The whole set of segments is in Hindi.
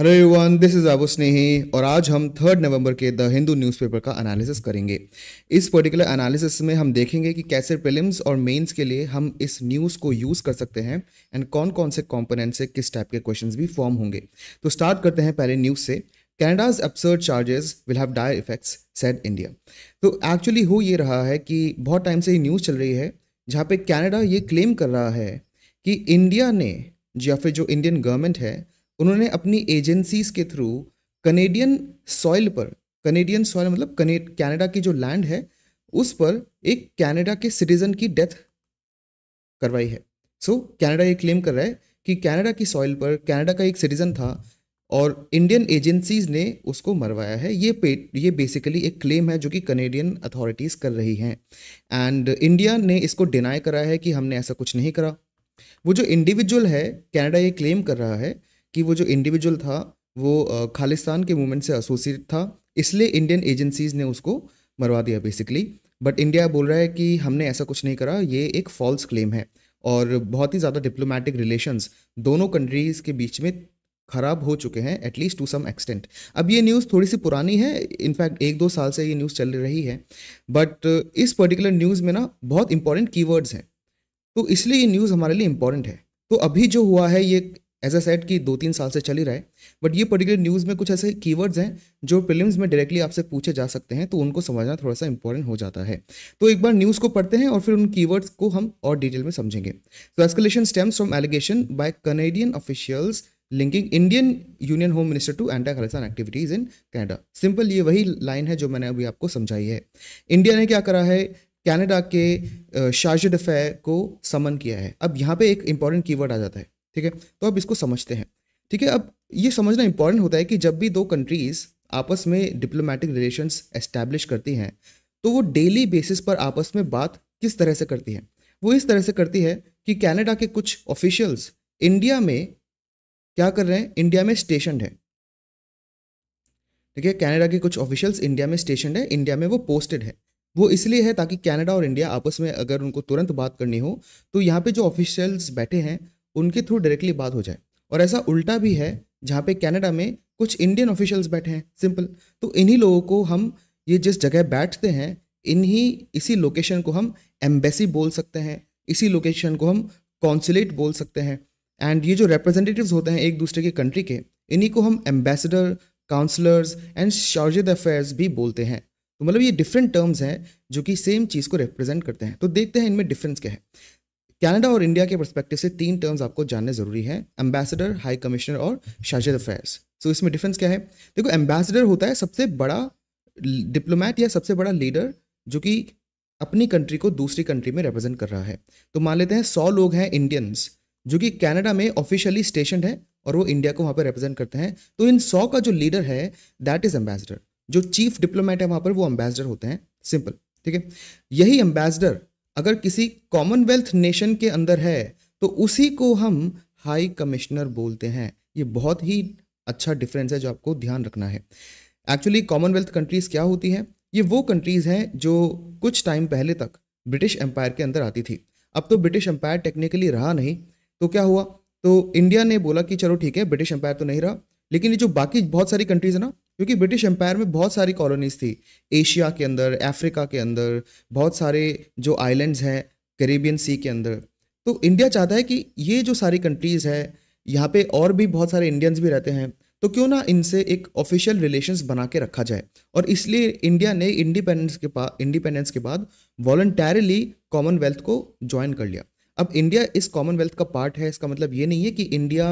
hello everyone this is Abu Snehi और आज हम थर्ड नवंबर के द हिंदू न्यूज़पेपर का एनालिसिस करेंगे इस पर्टिकुलर एनालिसिस में हम देखेंगे कि कैसे प्रिलिम्स और मेंस के लिए हम इस न्यूज़ को यूज़ कर सकते हैं एंड कौन कौन से कॉम्पोनेंट से किस टाइप के क्वेश्चन भी फॉर्म होंगे तो स्टार्ट करते हैं पहले न्यूज़ से Canada's absurd charges will have dire effects set India तो एक्चुअली हो ये रहा है कि बहुत टाइम से ये न्यूज़ चल रही है जहाँ पे कैनेडा ये क्लेम कर रहा है कि इंडिया ने या फिर जो इंडियन गवर्नमेंट है उन्होंने अपनी एजेंसीज के थ्रू कनेडियन सॉइल पर कनेडियन सॉइल मतलब कनेडा की जो लैंड है उस पर एक कनाडा के सिटीजन की डेथ करवाई है सो so, कनाडा ये क्लेम कर रहा है कि कनाडा की सॉइल पर कनाडा का एक सिटीजन था और इंडियन एजेंसीज ने उसको मरवाया है ये पे ये बेसिकली एक क्लेम है जो कि कनेडियन अथॉरिटीज़ कर रही हैं एंड इंडिया ने इसको डिनाई करा है कि हमने ऐसा कुछ नहीं करा वो जो इंडिविजुअल है कनाडा ये क्लेम कर रहा है कि वो जो इंडिविजुअल था वो खालिस्तान के मूवमेंट से एसोसिएट था इसलिए इंडियन एजेंसीज ने उसको मरवा दिया बेसिकली बट इंडिया बोल रहा है कि हमने ऐसा कुछ नहीं करा ये एक फॉल्स क्लेम है और बहुत ही ज़्यादा डिप्लोमेटिक रिलेशंस दोनों कंट्रीज़ के बीच में खराब हो चुके हैं एटलीस्ट टू सम एक्सटेंट अब ये न्यूज़ थोड़ी सी पुरानी है इनफैक्ट एक दो साल से ये न्यूज़ चल रही है बट इस पर्टिकुलर न्यूज़ में ना बहुत इंपॉर्टेंट कीवर्ड्स हैं तो इसलिए ये न्यूज़ हमारे लिए इम्पॉर्टेंट है तो अभी जो हुआ है ये एज ए सेट कि दो तीन साल से चल ही रहा है बट ये पर्टिकुलर न्यूज़ में कुछ ऐसे कीवर्ड्स हैं जो प्रिलिम्स में डायरेक्टली आपसे पूछे जा सकते हैं तो उनको समझना थोड़ा सा इंपॉर्टेंट हो जाता है तो एक बार न्यूज़ को पढ़ते हैं और फिर उन कीवर्ड्स को हम और डिटेल में समझेंगे तो escalation stems from allegation by Canadian officials linking Indian union home minister to anti Khalistan activities in Canada simple ये वही लाइन है जो मैंने अभी आपको समझाई है इंडिया ने क्या करा है कनाडा के शाजिड अफेयर को समन किया है अब यहाँ पे एक इंपॉर्टेंट कीवर्ड आ जाता है ठीक है तो अब इसको समझते हैं ठीक है अब ये समझना इंपॉर्टेंट होता है कि जब भी दो कंट्रीज़ आपस में डिप्लोमेटिक रिलेशंस एस्टैब्लिश करती हैं तो वो डेली बेसिस पर आपस में बात किस तरह से करती है वो इस तरह से करती है कि कैनेडा के कुछ ऑफिशियल्स इंडिया में क्या कर रहे हैं इंडिया में स्टेशन है ठीक है कैनेडा के कुछ ऑफिशियल्स इंडिया में स्टेशन है इंडिया में वो पोस्टेड है वो इसलिए है ताकि कैनेडा और इंडिया आपस में अगर उनको तुरंत बात करनी हो तो यहाँ पे जो ऑफिशियल्स बैठे हैं उनके थ्रू डायरेक्टली बात हो जाए और ऐसा उल्टा भी है जहाँ पे कनाडा में कुछ इंडियन ऑफिशियल्स बैठे हैं सिंपल तो इन्हीं लोगों को हम ये जिस जगह बैठते हैं इन्हीं इसी लोकेशन को हम एम्बेसी बोल सकते हैं इसी लोकेशन को हम कॉन्सुलेट बोल सकते हैं एंड ये जो रिप्रेजेंटेटिव्स होते हैं एक दूसरे के कंट्री के इन्हीं को हम ambassador counsellors and charge affairs भी बोलते हैं तो मतलब ये डिफरेंट टर्म्स हैं जो कि सेम चीज़ को रिप्रेजेंट करते हैं तो देखते हैं इनमें डिफरेंस क्या है कनाडा और इंडिया के परस्पेक्टिव से तीन टर्म्स आपको जानने ज़रूरी है एम्बेसडर हाई कमिश्नर और शाजिद अफेयर्स सो इसमें डिफरेंस क्या है देखो एम्बेसडर होता है सबसे बड़ा डिप्लोमैट या सबसे बड़ा लीडर जो कि अपनी कंट्री को दूसरी कंट्री में रिप्रेजेंट कर रहा है तो मान लेते हैं सौ लोग हैं इंडियंस जो कि कैनेडा में ऑफिशियली स्टेशन है और वो इंडिया को वहाँ पर रिप्रेजेंट करते हैं तो इन सौ का जो लीडर है दैट इज़ एम्बेसडर जो चीफ डिप्लोमैट है वहाँ पर वो एम्बेसडर होते हैं सिंपल ठीक है यही एम्बेसडर अगर किसी कॉमनवेल्थ नेशन के अंदर है तो उसी को हम हाई कमिश्नर बोलते हैं ये बहुत ही अच्छा डिफरेंस है जो आपको ध्यान रखना है एक्चुअली कॉमनवेल्थ कंट्रीज़ क्या होती हैं ये वो कंट्रीज़ हैं जो कुछ टाइम पहले तक ब्रिटिश एम्पायर के अंदर आती थी अब तो ब्रिटिश एम्पायर टेक्निकली रहा नहीं तो क्या हुआ तो इंडिया ने बोला कि चलो ठीक है ब्रिटिश एम्पायर तो नहीं रहा लेकिन ये जो बाकी बहुत सारी कंट्रीज़ है ना क्योंकि ब्रिटिश एम्पायर में बहुत सारी कॉलोनीज थी एशिया के अंदर अफ्रीका के अंदर बहुत सारे जो आइलैंड्स हैं करेबियन सी के अंदर तो इंडिया चाहता है कि ये जो सारी कंट्रीज़ है यहाँ पे और भी बहुत सारे इंडियंस भी रहते हैं तो क्यों ना इनसे एक ऑफिशियल रिलेशंस बना के रखा जाए और इसलिए इंडिया ने इंडिपेंडेंस के पास इंडिपेंडेंस के बाद वॉल्टरली कॉमनवेल्थ को ज्वाइन कर लिया अब इंडिया इस कॉमनवेल्थ का पार्ट है इसका मतलब ये नहीं है कि इंडिया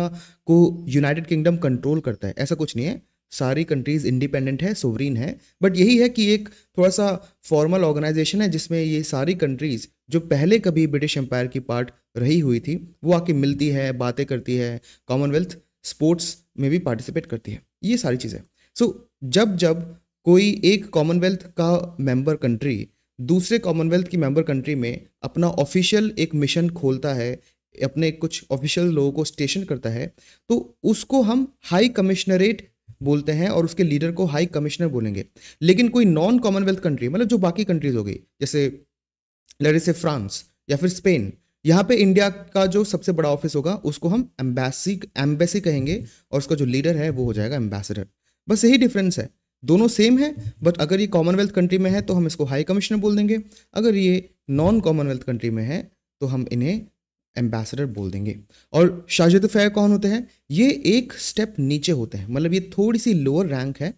को यूनाइटेड किंगडम कंट्रोल करता है ऐसा कुछ नहीं है सारी कंट्रीज़ इंडिपेंडेंट है सोवरीन है बट यही है कि एक थोड़ा सा फॉर्मल ऑर्गेनाइजेशन है जिसमें ये सारी कंट्रीज़ जो पहले कभी ब्रिटिश एम्पायर की पार्ट रही हुई थी वो आके मिलती है बातें करती है कॉमनवेल्थ स्पोर्ट्स में भी पार्टिसिपेट करती है ये सारी चीज़ें सो so, जब जब कोई एक कॉमनवेल्थ का मेंबर कंट्री दूसरे कॉमनवेल्थ की मेंबर कंट्री में अपना ऑफिशियल एक मिशन खोलता है अपने कुछ ऑफिशियल लोगों को स्टेशन करता है तो उसको हम हाई कमिश्नरेट बोलते हैं और उसके लीडर को हाई कमिश्नर बोलेंगे लेकिन कोई नॉन कॉमनवेल्थ कंट्री मतलब जो बाकी कंट्रीज हो गई जैसे लड़े से फ्रांस या फिर स्पेन यहाँ पे इंडिया का जो सबसे बड़ा ऑफिस होगा उसको हम एम्बेसी एम्बेसी कहेंगे और उसका जो लीडर है वो हो जाएगा एम्बेसडर बस यही डिफरेंस है दोनों सेम है बट अगर ये कॉमनवेल्थ कंट्री में है तो हम इसको हाई कमिश्नर बोल देंगे अगर ये नॉन कॉमनवेल्थ कंट्री में है तो हम इन्हें एम्बेसडर बोल देंगे और शाहजद फैर तो कौन होते हैं ये एक स्टेप नीचे होते हैं मतलब ये थोड़ी सी लोअर रैंक है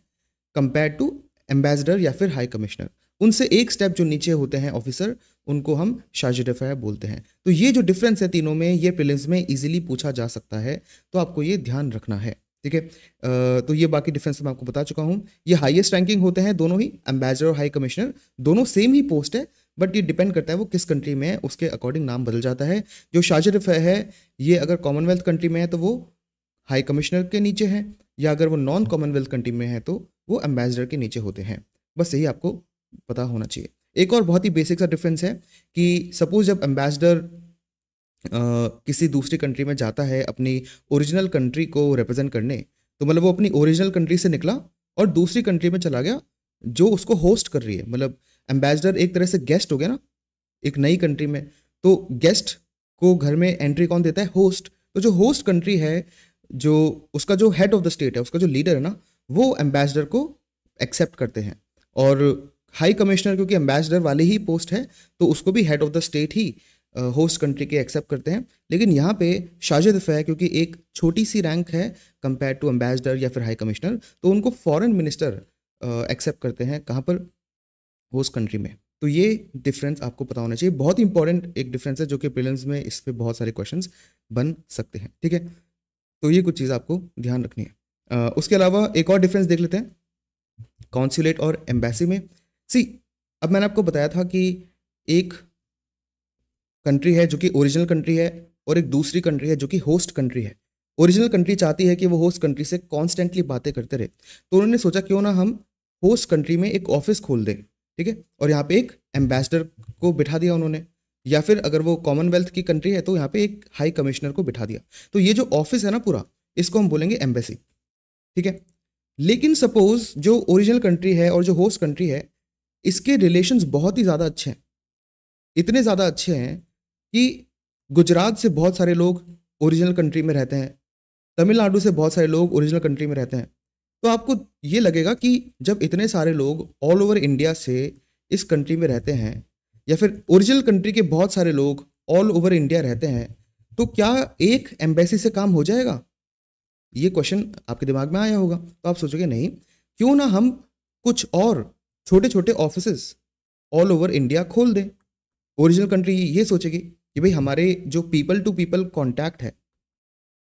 कंपेयर टू एम्बेसडर या फिर हाई कमिश्नर उनसे एक स्टेप जो नीचे होते हैं ऑफिसर उनको हम शार्ज फैर तो बोलते हैं तो ये जो डिफरेंस है तीनों में ये प्रिलिम्स में इजीली पूछा जा सकता है तो आपको ये ध्यान रखना है ठीक है तो ये बाकी डिफरेंस मैं आपको बता चुका हूँ ये हाइएस्ट रैंकिंग होते हैं दोनों ही एम्बेसडर और हाई कमिश्नर दोनों सेम ही पोस्ट है बट ये डिपेंड करता है वो किस कंट्री में है उसके अकॉर्डिंग नाम बदल जाता है जो शाजरफ है ये अगर कॉमनवेल्थ कंट्री में है तो वो हाई कमिश्नर के नीचे है या अगर वो नॉन कॉमनवेल्थ कंट्री में है तो वो एम्बेसडर के नीचे होते हैं बस यही आपको पता होना चाहिए एक और बहुत ही बेसिक सा डिफरेंस है कि सपोज जब एम्बेसडर किसी दूसरी कंट्री में जाता है अपनी ओरिजिनल कंट्री को रिप्रेजेंट करने तो मतलब वो अपनी ओरिजिनल कंट्री से निकला और दूसरी कंट्री में चला गया जो उसको होस्ट कर रही है मतलब एम्बेसडर एक तरह से गेस्ट हो गया ना एक नई कंट्री में तो गेस्ट को घर में एंट्री कौन देता है होस्ट तो जो होस्ट कंट्री है जो उसका जो हेड ऑफ द स्टेट है उसका जो लीडर है ना वो एम्बेसडर को एक्सेप्ट करते हैं और हाई कमिश्नर क्योंकि एम्बेसडर वाली ही पोस्ट है तो उसको भी हेड ऑफ द स्टेट ही होस्ट कंट्री के एक्सेप्ट करते हैं लेकिन यहाँ पे शाजिद है क्योंकि एक छोटी सी रैंक है कंपेयर टू एम्बेसडर या फिर हाई कमिश्नर तो उनको फॉरेन मिनिस्टर एक्सेप्ट करते हैं कहाँ पर होस्ट कंट्री में तो ये डिफरेंस आपको पता होना चाहिए बहुत इंपॉर्टेंट एक डिफरेंस है जो कि प्रिलिम्स में इस पर बहुत सारे क्वेश्चन बन सकते हैं ठीक है तो ये कुछ चीज़ आपको ध्यान रखनी है उसके अलावा एक और डिफरेंस देख लेते हैं कॉन्सुलेट और एम्बेसी में सी अब मैंने आपको बताया था कि एक कंट्री है जो कि ओरिजिनल कंट्री है और एक दूसरी कंट्री है जो कि होस्ट कंट्री है ओरिजिनल कंट्री चाहती है कि वो होस्ट कंट्री से कॉन्स्टेंटली बातें करते रहे तो उन्होंने सोचा क्यों ना हम होस्ट कंट्री में एक ऑफिस खोल दें ठीक है और यहाँ पे एक एम्बेसडर को बिठा दिया उन्होंने या फिर अगर वो कॉमनवेल्थ की कंट्री है तो यहाँ पे एक हाई कमिश्नर को बिठा दिया तो ये जो ऑफिस है ना पूरा इसको हम बोलेंगे एम्बेसी ठीक है लेकिन सपोज जो ओरिजिनल कंट्री है और जो होस्ट कंट्री है इसके रिलेशंस बहुत ही ज़्यादा अच्छे हैं इतने ज़्यादा अच्छे हैं कि गुजरात से बहुत सारे लोग ओरिजिनल कंट्री में रहते हैं तमिलनाडु से बहुत सारे लोग ओरिजिनल कंट्री में रहते हैं तो आपको ये लगेगा कि जब इतने सारे लोग ऑल ओवर इंडिया से इस कंट्री में रहते हैं या फिर ओरिजिनल कंट्री के बहुत सारे लोग ऑल ओवर इंडिया रहते हैं तो क्या एक एम्बेसी से काम हो जाएगा ये क्वेश्चन आपके दिमाग में आया होगा तो आप सोचोगे नहीं क्यों ना हम कुछ और छोटे छोटे ऑफिस ऑल ओवर इंडिया खोल दें ओरिजिनल कंट्री ये सोचेगी कि भाई हमारे जो पीपल टू पीपल कॉन्टैक्ट है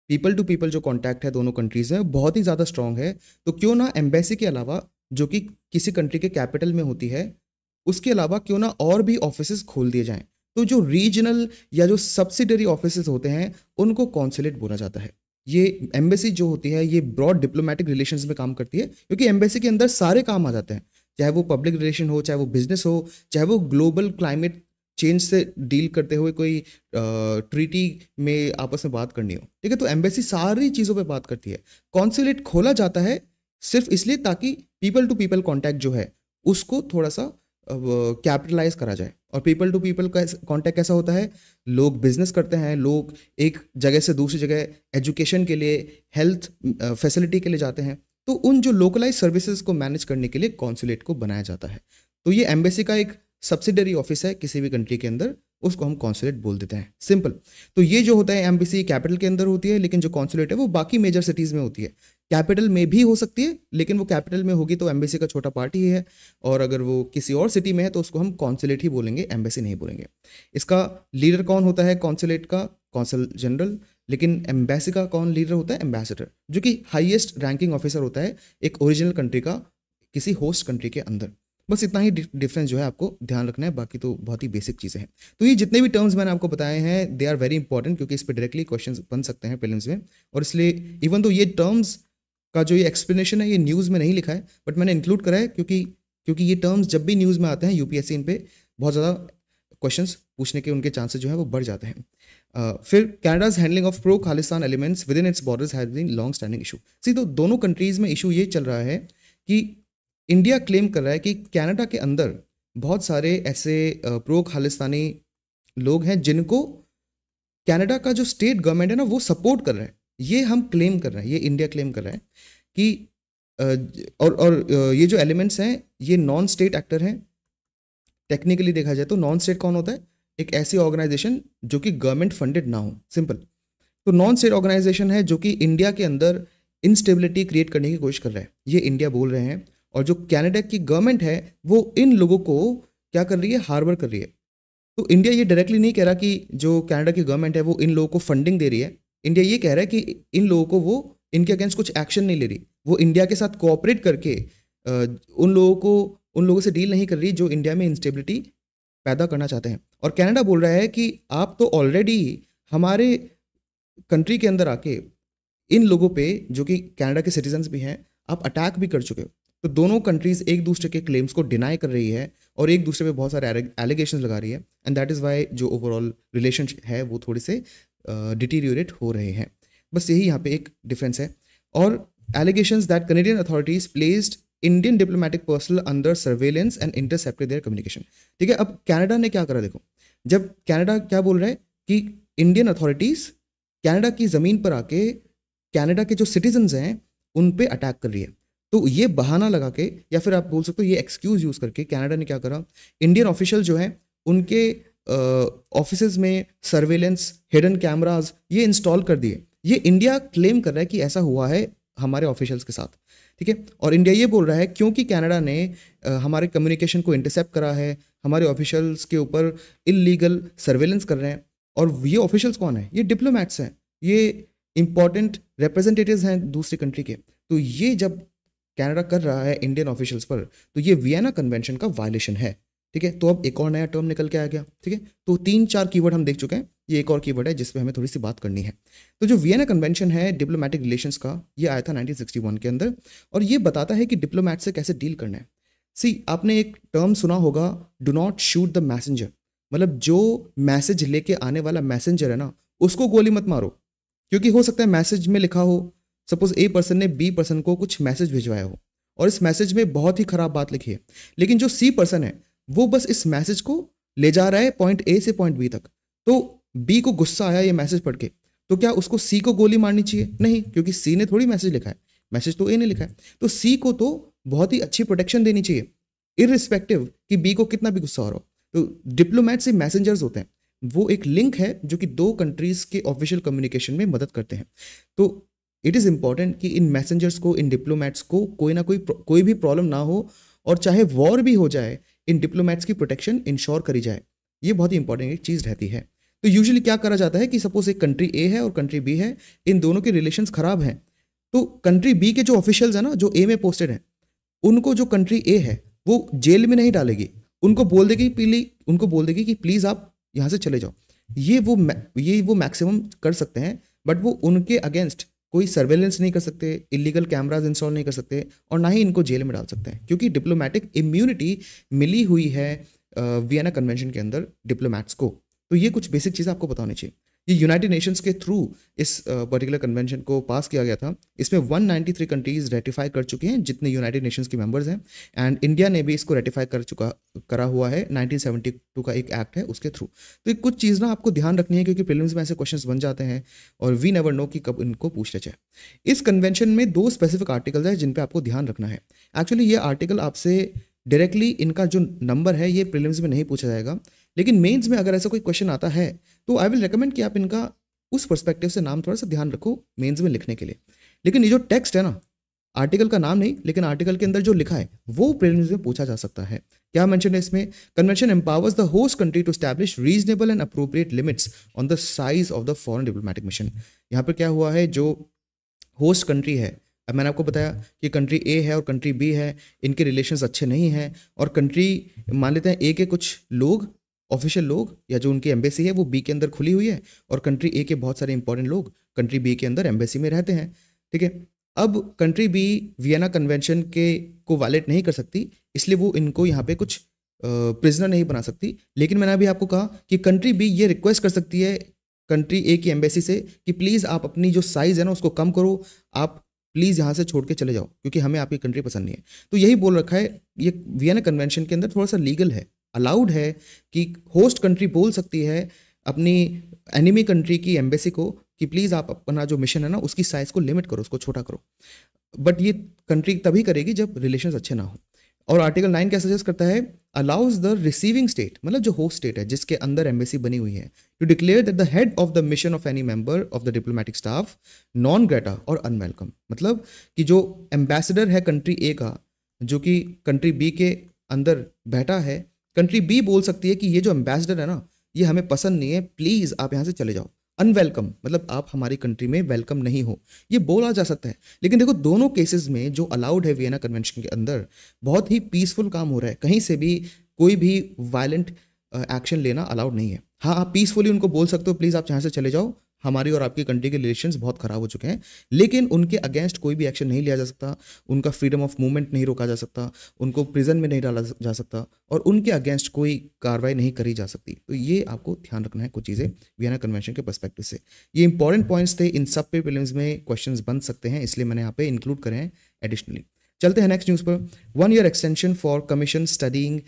पीपल टू पीपल जो कॉन्टैक्ट है दोनों कंट्रीज़ में बहुत ही ज़्यादा स्ट्रॉन्ग है तो क्यों ना एम्बेसी के अलावा जो कि किसी कंट्री के कैपिटल में होती है उसके अलावा क्यों ना और भी ऑफिस खोल दिए जाएँ तो जो रीजनल या जो सब्सिडरी ऑफिस होते हैं उनको कौंसुलेट बोला जाता है ये एम्बेसी जो होती है ये ब्रॉड डिप्लोमेटिक रिलेशन में काम करती है क्योंकि एम्बेसी के अंदर सारे काम आ जाते हैं चाहे वो पब्लिक रिलेशन हो चाहे वो बिजनेस हो चाहे वो ग्लोबल क्लाइमेट चेंज से डील करते हुए कोई ट्रीटी में आपस में बात करनी हो ठीक है तो एम्बेसी सारी चीज़ों पे बात करती है कॉन्सुलेट खोला जाता है सिर्फ इसलिए ताकि पीपल टू पीपल कॉन्टैक्ट जो है उसको थोड़ा सा कैपिटलाइज करा जाए और पीपल टू पीपल का कॉन्टैक्ट कैसा होता है लोग बिजनेस करते हैं लोग एक जगह से दूसरी जगह एजुकेशन के लिए हेल्थ फैसिलिटी के लिए जाते हैं तो उन जो लोकलाइज सर्विसेज को मैनेज करने के लिए कॉन्सुलेट को बनाया जाता है तो ये एम्बेसी का एक सब्सिडरी ऑफिस है किसी भी कंट्री के अंदर उसको हम कॉन्सुलेट बोल देते हैं सिंपल तो ये जो होता है एम्बेसी कैपिटल के अंदर होती है लेकिन जो कॉन्सुलेट है वो बाकी मेजर सिटीज में होती है कैपिटल में भी हो सकती है लेकिन वो कैपिटल में होगी तो एम्बेसी का छोटा पार्ट ही है और अगर वो किसी और सिटी में है तो उसको हम कॉन्सुलेट ही बोलेंगे एम्बेसी नहीं बोलेंगे इसका लीडर कौन होता है कॉन्सुलेट का कौंसल जनरल लेकिन एम्बेसी का कौन लीडर होता है एम्बेसडर जो कि हाइएस्ट रैंकिंग ऑफिसर होता है एक ओरिजिनल कंट्री का किसी होस्ट कंट्री के अंदर बस इतना ही डिफरेंस जो है आपको ध्यान रखना है बाकी तो बहुत ही बेसिक चीज़ें हैं तो ये जितने भी टर्म्स मैंने आपको बताए हैं दे आर वेरी इंपॉर्टेंट क्योंकि इस पर डायरेक्टली क्वेश्चन बन सकते हैं फिल्म में और इसलिए इवन तो ये टर्म्स का जो ये एक्सप्लेनेशन है ये न्यूज़ में नहीं लिखा है बट मैंने इंक्लूड करा है क्योंकि क्योंकि ये टर्म्स जब भी न्यूज़ में आते हैं यूपीएससी इन पे बहुत ज़्यादा क्वेश्चंस पूछने के उनके चांसेस जो है वो बढ़ जाते हैं uh, फिर Canada's handling of pro Khalistan elements within its borders has been long standing issue see तो दोनों कंट्रीज़ में इशू ये चल रहा है कि इंडिया क्लेम कर रहा है कि कनाडा के अंदर बहुत सारे ऐसे प्रो खालिस्तानी लोग हैं जिनको कनाडा का जो स्टेट गवर्नमेंट है ना वो सपोर्ट कर रहा है ये हम क्लेम कर रहे हैं ये इंडिया क्लेम कर रहा है कि और और ये जो एलिमेंट्स हैं ये नॉन स्टेट एक्टर हैं टेक्निकली देखा जाए तो नॉन स्टेट कौन होता है एक ऐसी ऑर्गेनाइजेशन जो कि गवर्नमेंट फंडेड ना हो सिंपल तो नॉन स्टेट ऑर्गेनाइजेशन है जो कि इंडिया के अंदर इंस्टेबिलिटी क्रिएट करने की कोशिश कर रहा है ये इंडिया बोल रहे हैं और जो कैनेडा की गवर्नमेंट है वो इन लोगों को क्या कर रही है हार्बर कर रही है तो इंडिया ये डायरेक्टली नहीं कह रहा कि जो कैनेडा की गवर्नमेंट है वो इन लोगों को फंडिंग दे रही है इंडिया ये कह रहा है कि इन लोगों को वो इनके अगेंस्ट कुछ एक्शन नहीं ले रही वो इंडिया के साथ कोऑपरेट करके उन लोगों को उन लोगों से डील नहीं कर रही जो इंडिया में इंस्टेबिलिटी पैदा करना चाहते हैं और कनाडा बोल रहा है कि आप तो ऑलरेडी हमारे कंट्री के अंदर आके इन लोगों पे जो कि कनाडा के सिटीजन्स भी हैं आप अटैक भी कर चुके हो तो दोनों कंट्रीज एक दूसरे के क्लेम्स को डिनाई कर रही है और एक दूसरे पे बहुत सारे एलिगेशन लगा रही है एंड दैट इज़ वाई जो ओवरऑल रिलेशनशिप है वो थोड़े से डिटीरियोरेट uh, हो रहे हैं बस यही यहाँ पे एक डिफरेंस है और allegation that Canadian authorities placed Indian diplomatic personnel under surveillance and intercepted their communication ठीक है अब कैनेडा ने क्या करा देखो जब कैनेडा क्या बोल रहा है कि इंडियन अथॉरिटीज़ कैनेडा की ज़मीन पर आके कैनेडा के जो सिटीजन्स हैं उन पर अटैक कर रही है तो ये बहाना लगा के या फिर आप बोल सकते हो ये एक्सक्यूज़ यूज़ करके कनाडा ने क्या करा इंडियन ऑफिशियल जो है उनके ऑफिस में सर्वेलेंस हिडन कैमराज ये इंस्टॉल कर दिए ये इंडिया क्लेम कर रहा है कि ऐसा हुआ है हमारे ऑफिशियल्स के साथ ठीक है और इंडिया ये बोल रहा है क्योंकि कनाडा ने आ, हमारे कम्युनिकेशन को इंटरसेप्ट करा है हमारे ऑफिशियल्स के ऊपर इलीगल सर्वेलेंस कर रहे हैं और ये ऑफिशियल्स कौन है ये डिप्लोमेट्स हैं ये इंपॉर्टेंट रिप्रेजेंटेटिव हैं दूसरी कंट्री के तो ये जब कनाडा कर रहा है इंडियन ऑफिशियल्स पर तो ये वियना कन्वेंशन का वायलेशन है ठीक है तो अब एक और नया टर्म निकल के आ गया ठीक है तो तीन चार कीवर्ड हम देख चुके हैं ये एक और कीवर्ड है जिसपे हमें थोड़ी सी बात करनी है तो जो वियना कन्वेंशन है डिप्लोमेटिक रिलेशंस का ये आया था 1961 के अंदर और ये बताता है कि डिप्लोमेट से कैसे डील करना है सी आपने एक टर्म सुना होगा do not shoot the messenger मतलब जो मैसेज लेके आने वाला मैसेंजर है ना उसको गोली मत मारो क्योंकि हो सकता है मैसेज में लिखा हो सपोज ए पर्सन ने बी पर्सन को कुछ मैसेज भिजवाया हो और इस मैसेज में बहुत ही खराब बात लिखी है लेकिन जो सी पर्सन है वो बस इस मैसेज को ले जा रहा है पॉइंट ए से पॉइंट बी तक तो बी को गुस्सा आया ये मैसेज पढ़ के तो क्या उसको सी को गोली मारनी चाहिए नहीं क्योंकि सी ने थोड़ी मैसेज लिखा है मैसेज तो ए ने लिखा है तो सी को तो बहुत ही अच्छी प्रोटेक्शन देनी चाहिए इरिस्पेक्टिव कि बी को कितना भी गुस्सा हो रहा हो तो डिप्लोमैट से मैसेंजर्स होते हैं वो एक लिंक है जो कि दो कंट्रीज के ऑफिशियल कम्युनिकेशन में मदद करते हैं तो इट इज़ इम्पॉर्टेंट कि इन मैसेंजर्स को इन डिप्लोमैट्स को कोई ना कोई कोई भी प्रॉब्लम ना हो और चाहे वॉर भी हो जाए इन डिप्लोमैट्स की प्रोटेक्शन इंश्योर करी जाए ये बहुत ही इंपॉर्टेंट एक चीज़ रहती है तो यूजुअली क्या करा जाता है कि सपोज एक कंट्री ए है और कंट्री बी है इन दोनों के रिलेशंस खराब हैं तो कंट्री बी के जो ऑफिशियल्स हैं ना जो ए में पोस्टेड हैं उनको जो कंट्री ए है वो जेल में नहीं डालेगी उनको बोल देगी पीली उनको बोल देगी कि प्लीज़ आप यहाँ से चले जाओ ये वो ये वो मैक्सिमम कर सकते हैं बट वो उनके अगेंस्ट कोई सर्वेलेंस नहीं कर सकते इलीगल कैमराज इंस्टॉल नहीं कर सकते और ना ही इनको जेल में डाल सकते हैं क्योंकि डिप्लोमेटिक इम्यूनिटी मिली हुई है वियना कन्वेंशन के अंदर डिप्लोमैट्स को तो ये कुछ बेसिक चीज़ आपको बतानी चाहिए ये यूनाइटेड नेशंस के थ्रू इस पर्टिकुलर कन्वेंशन को पास किया गया था इसमें 193 कंट्रीज रेटिफाई कर चुके हैं जितने यूनाइटेड नेशंस के मेंबर्स हैं एंड इंडिया ने भी इसको रेटिफाई कर चुका करा हुआ है 1972 का एक एक्ट है उसके थ्रू तो ये कुछ चीज़ ना आपको ध्यान रखनी है क्योंकि प्रिलिम्स में ऐसे क्वेश्चन बन जाते हैं और वी नेवर नो कि कब इनको पूछना चाहिए इस कन्वेंशन में दो स्पेसिफिक आर्टिकल्स हैं जिन पर आपको ध्यान रखना है एक्चुअली ये आर्टिकल आपसे डायरेक्टली इनका जो नंबर है ये प्रिलिम्स में नहीं पूछा जाएगा लेकिन मेंस में अगर ऐसा कोई क्वेश्चन आता है तो आई विल रिकमेंड कि आप इनका उस परस्पेक्टिव से नाम थोड़ा सा ध्यान रखो मेंस में लिखने के लिए लेकिन ये जो टेक्स्ट है ना आर्टिकल का नाम नहीं लेकिन आर्टिकल के अंदर जो लिखा है वो प्रेरणी में पूछा जा सकता है क्या मैंशन है इसमें convention empowers the host country to establish reasonable and appropriate limits on the size of the foreign diplomatic mission यहाँ पर क्या हुआ है जो होस्ट कंट्री है अब मैंने आपको बताया कि कंट्री ए है और कंट्री बी है इनके रिलेशंस अच्छे नहीं हैं और कंट्री मान लेते हैं ए के कुछ लोग ऑफिशियल लोग या जो उनकी एम्बेसी है वो बी के अंदर खुली हुई है और कंट्री ए के बहुत सारे इंपॉर्टेंट लोग कंट्री बी के अंदर एम्बेसी में रहते हैं ठीक है अब कंट्री बी वियना कन्वेंशन के को वायलेट नहीं कर सकती इसलिए वो इनको यहाँ पे कुछ प्रिजनर नहीं बना सकती लेकिन मैंने अभी आपको कहा कि कंट्री बी ये रिक्वेस्ट कर सकती है कंट्री ए की एम्बेसी से कि प्लीज़ आप अपनी जो साइज़ है ना उसको कम करो आप प्लीज़ यहाँ से छोड़ के चले जाओ क्योंकि हमें आपकी कंट्री पसंद नहीं है तो यही बोल रखा है ये वियना कन्वेंशन के अंदर थोड़ा सा लीगल है अलाउड है कि होस्ट कंट्री बोल सकती है अपनी एनिमी कंट्री की एम्बेसी को कि प्लीज़ आप अपना जो मिशन है ना उसकी साइज़ को लिमिट करो उसको छोटा करो बट ये कंट्री तभी करेगी जब रिलेशन अच्छे ना हो और आर्टिकल नाइन क्या सजेस्ट करता है अलाउज द रिसीविंग स्टेट मतलब जो होस्ट स्टेट है जिसके अंदर एम्बेसी बनी हुई है to declare that the head of the mission of any member of the diplomatic staff non grata और अनवेलकम मतलब कि जो एम्बेसडर है कंट्री ए का जो कि कंट्री बी के अंदर बैठा है कंट्री बी बोल सकती है कि ये जो एम्बेसडर है ना ये हमें पसंद नहीं है प्लीज़ आप यहाँ से चले जाओ अनवेलकम मतलब आप हमारी कंट्री में वेलकम नहीं हो ये बोला जा सकता है लेकिन देखो दोनों केसेस में जो अलाउड है वियना कन्वेंशन के अंदर बहुत ही पीसफुल काम हो रहा है कहीं से भी कोई भी वायलेंट एक्शन लेना अलाउड नहीं है हाँ आप पीसफुली उनको बोल सकते हो प्लीज़ आप यहाँ से चले जाओ हमारी और आपकी कंट्री के रिलेशन बहुत खराब हो चुके हैं लेकिन उनके अगेंस्ट कोई भी एक्शन नहीं लिया जा सकता उनका फ्रीडम ऑफ मूवमेंट नहीं रोका जा सकता उनको प्रिजन में नहीं डाला जा सकता और उनके अगेंस्ट कोई कार्रवाई नहीं करी जा सकती तो ये आपको ध्यान रखना है कुछ चीज़ें वियना कन्वेंशन के परस्पेक्टिव से ये इंपॉर्टेंट पॉइंट्स थे इन सब पे फिल्म में क्वेश्चन बन सकते हैं इसलिए मैंने यहाँ पे इंक्लूड करें हैं एडिशनली चलते हैं नेक्स्ट न्यूज़ पर one year extension for commission studying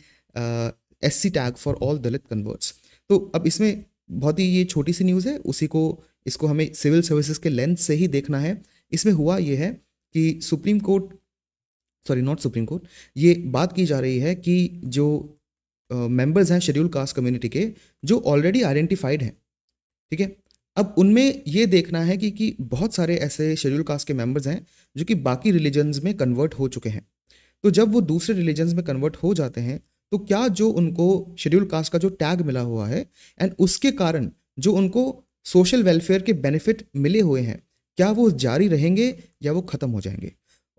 S C tag for all Dalit converts तो अब इसमें बहुत ही ये छोटी सी न्यूज़ है उसी को इसको हमें सिविल सर्विसेज के लेंथ से ही देखना है इसमें हुआ ये है कि Supreme Court sorry not Supreme Court ये बात की जा रही है कि जो मेंबर्स हैं शेड्यूल कास्ट कम्युनिटी के जो ऑलरेडी आइडेंटिफाइड हैं ठीक है अब उनमें ये देखना है कि कि बहुत सारे ऐसे शेड्यूल कास्ट के मेंबर्स हैं जो कि बाकी रिलीजन्स में कन्वर्ट हो चुके हैं तो जब वो दूसरे रिलीजन्स में कन्वर्ट हो जाते हैं तो क्या जो उनको शेड्यूल कास्ट का जो टैग मिला हुआ है एंड उसके कारण जो उनको सोशल वेलफेयर के बेनिफिट मिले हुए हैं क्या वो जारी रहेंगे या वो ख़त्म हो जाएंगे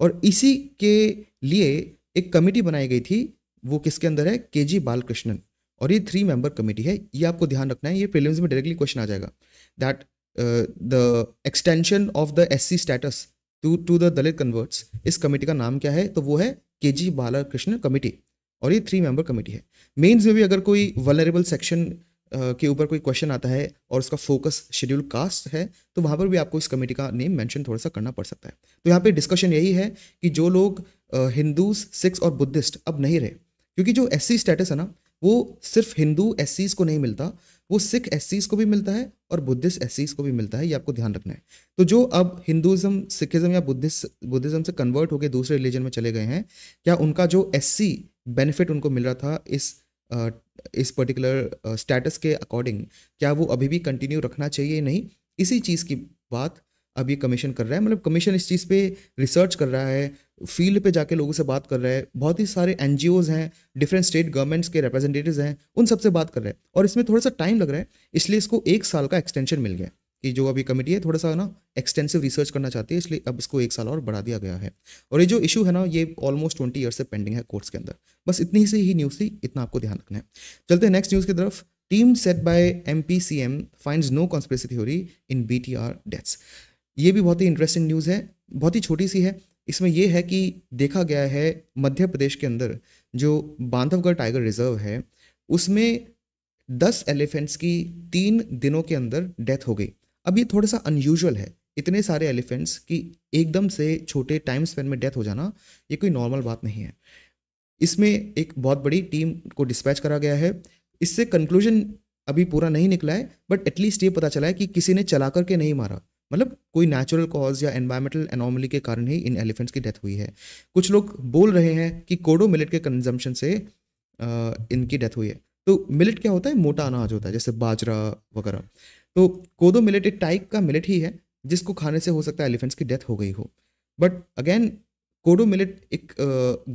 और इसी के लिए एक कमेटी बनाई गई थी वो किसके अंदर है के जी बालकृष्णन और ये थ्री मेंबर कमेटी है ये आपको ध्यान रखना है ये प्रीलिम्स में डायरेक्टली क्वेश्चन आ जाएगा that the extension of the S C status to to the Dalit converts इस कमेटी का नाम क्या है तो वो है के जी बालकृष्णन कमेटी और ये थ्री मेंबर कमेटी है मेंस में भी अगर कोई वलरेबल सेक्शन के ऊपर कोई क्वेश्चन आता है और उसका फोकस शेड्यूल कास्ट है तो वहाँ पर भी आपको इस कमेटी का नेम मेंशन थोड़ा सा करना पड़ सकता है तो यहाँ पे डिस्कशन यही है कि जो लोग हिंदूज सिख्स और बुद्धिस्ट अब नहीं रहे क्योंकि जो एस स्टेटस है ना वो सिर्फ हिंदू एस को नहीं मिलता वो सिख एस को भी मिलता है और बुद्धिस्ट एस को भी मिलता है ये आपको ध्यान रखना है तो जो अब हिंदुज़म सिखिज़म या बुद्धिस्ट बुद्धिज़म से कन्वर्ट होकर दूसरे रिलीजन में चले गए हैं क्या उनका जो एस बेनिफिट उनको मिल रहा था इस इस पर्टिकुलर स्टेटस के अकॉर्डिंग क्या वो अभी भी कंटिन्यू रखना चाहिए नहीं इसी चीज़ की बात अब ये कमीशन कर रहा है मतलब कमीशन इस चीज़ पे रिसर्च कर रहा है फील्ड पे जाके लोगों से बात कर रहा है बहुत ही सारे एन हैं डिफरेंट स्टेट गवर्नमेंट्स के रिप्रेजेंटेटिव हैं उन सबसे बात कर रहा है और इसमें थोड़ा सा टाइम लग रहा है इसलिए इसको एक साल का एक्सटेंशन मिल गया कि जो अभी कमेटी है थोड़ा सा ना एक्सटेंसिव रिसर्च करना चाहती है इसलिए अब इसको एक साल और बढ़ा दिया गया है और ये जो इशू है ना ये ऑलमोस्ट ट्वेंटी ईयर से पेंडिंग है कोर्ट्स के अंदर बस इतनी ही से ही न्यूज़ थी इतना आपको ध्यान रखना है चलते हैं नेक्स्ट न्यूज़ की तरफ team set by M P C M find no conspiracy theory in B T R deaths ये भी बहुत ही इंटरेस्टिंग न्यूज़ है बहुत ही छोटी सी है इसमें यह है कि देखा गया है मध्य प्रदेश के अंदर जो बांधवगढ़ टाइगर रिजर्व है उसमें दस एलिफेंट्स की तीन दिनों के अंदर डेथ हो गई अब ये थोड़ा सा अनयूजल है इतने सारे एलिफेंट्स कि एकदम से छोटे टाइम स्पेन में डेथ हो जाना ये कोई नॉर्मल बात नहीं है इसमें एक बहुत बड़ी टीम को डिस्पैच करा गया है इससे कंक्लूजन अभी पूरा नहीं निकला है बट एटलीस्ट ये पता चला है कि किसी ने चला करके नहीं मारा मतलब कोई नेचुरल कॉज या एनवायरमेंटल एनॉमली के कारण ही इन एलिफेंट्स की डेथ हुई है कुछ लोग बोल रहे हैं कि कोडो मिलेट के कंजम्पशन से इनकी डेथ हुई है तो मिलेट क्या होता है मोटा अनाज होता है जैसे बाजरा वगैरह तो कोदो मिलेट एक टाइप का मिलेट ही है जिसको खाने से हो सकता है एलिफेंट्स की डेथ हो गई हो बट अगेन कोडो मिलेट एक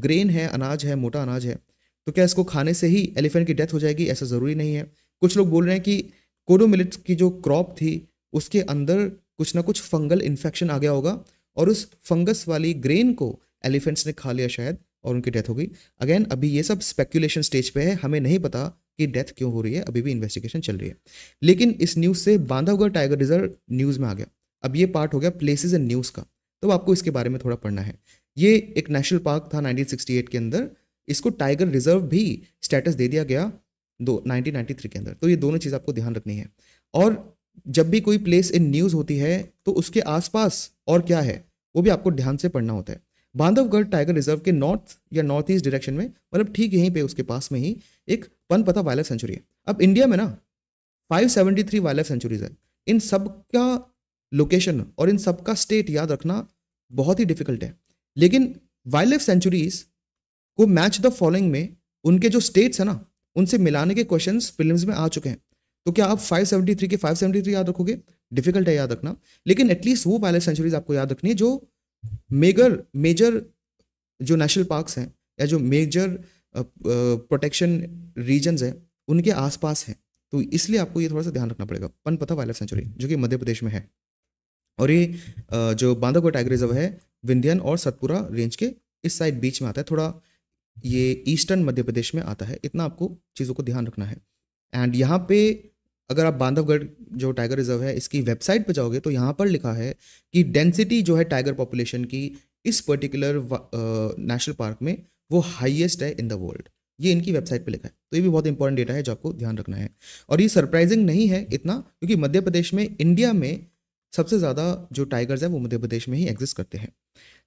ग्रेन है अनाज है मोटा अनाज है तो क्या इसको खाने से ही एलिफेंट की डेथ हो जाएगी ऐसा ज़रूरी नहीं है कुछ लोग बोल रहे हैं कि कोडो मिलेट की जो क्रॉप थी उसके अंदर कुछ ना कुछ फंगल इन्फेक्शन आ गया होगा और उस फंगस वाली ग्रेन को एलिफेंट्स ने खा लिया शायद और उनकी डेथ हो गई अगेन अभी ये सब स्पेक्यूलेशन स्टेज पे है हमें नहीं पता की डेथ क्यों हो रही है अभी भी इन्वेस्टिगेशन चल रही है लेकिन इस न्यूज़ से बांधा हुआ टाइगर रिजर्व न्यूज़ में आ गया अब ये पार्ट हो गया प्लेसेज एंड न्यूज़ का तो आपको इसके बारे में थोड़ा पढ़ना है ये एक नेशनल पार्क था 1968 के अंदर इसको टाइगर रिजर्व भी स्टेटस दे दिया गया दो 1993 के अंदर तो ये दोनों चीज़ आपको ध्यान रखनी है और जब भी कोई प्लेस इन न्यूज़ होती है तो उसके आसपास और क्या है वो भी आपको ध्यान से पढ़ना होता है बांधवगढ़ टाइगर रिजर्व के नॉर्थ या नॉर्थ ईस्ट डायरेक्शन में मतलब ठीक यहीं पे उसके पास में ही एक पनपता वाइल्ड लाइफ सेंचुरी है अब इंडिया में ना 573 वाइल्ड लाइफ सेंचुरीज है इन सब का लोकेशन और इन सब का स्टेट याद रखना बहुत ही डिफिकल्ट है लेकिन वाइल्ड लाइफ सेंचुरीज को मैच द फॉलोइंग में उनके जो स्टेट्स हैं ना उनसे मिलाने के क्वेश्चन फिल्म में आ चुके हैं तो क्या आप 573 के 573 याद रखोगे डिफिकल्ट है याद रखना लेकिन एटलीस्ट वो लाइफ सेंचुरीज आपको याद रखनी है जो मेजर मेजर जो नेशनल पार्क्स हैं या जो मेजर प्रोटेक्शन रीजन्स हैं उनके आसपास हैं तो इसलिए आपको ये थोड़ा सा ध्यान रखना पड़ेगा पनपथा वाइल्ड लाइफ सेंचुरी जो कि मध्य प्रदेश में है और ये जो बांधवगढ़ टाइगर रिजर्व है विंध्यन और सतपुरा रेंज के इस साइड बीच में आता है थोड़ा ये ईस्टर्न मध्य प्रदेश में आता है इतना आपको चीज़ों को ध्यान रखना है एंड यहाँ पे अगर आप बांधवगढ़ जो टाइगर रिजर्व है इसकी वेबसाइट पर जाओगे तो यहाँ पर लिखा है कि डेंसिटी जो है टाइगर पॉपुलेशन की इस पर्टिकुलर नेशनल पार्क में वो हाईएस्ट है इन द वर्ल्ड ये इनकी वेबसाइट पे लिखा है तो ये भी बहुत इंपॉर्टेंट डेटा है जो आपको ध्यान रखना है और ये सरप्राइजिंग नहीं है इतना क्योंकि मध्य प्रदेश में इंडिया में सबसे ज़्यादा जो टाइगर्स हैं वो मध्य प्रदेश में ही एग्जिस्ट करते हैं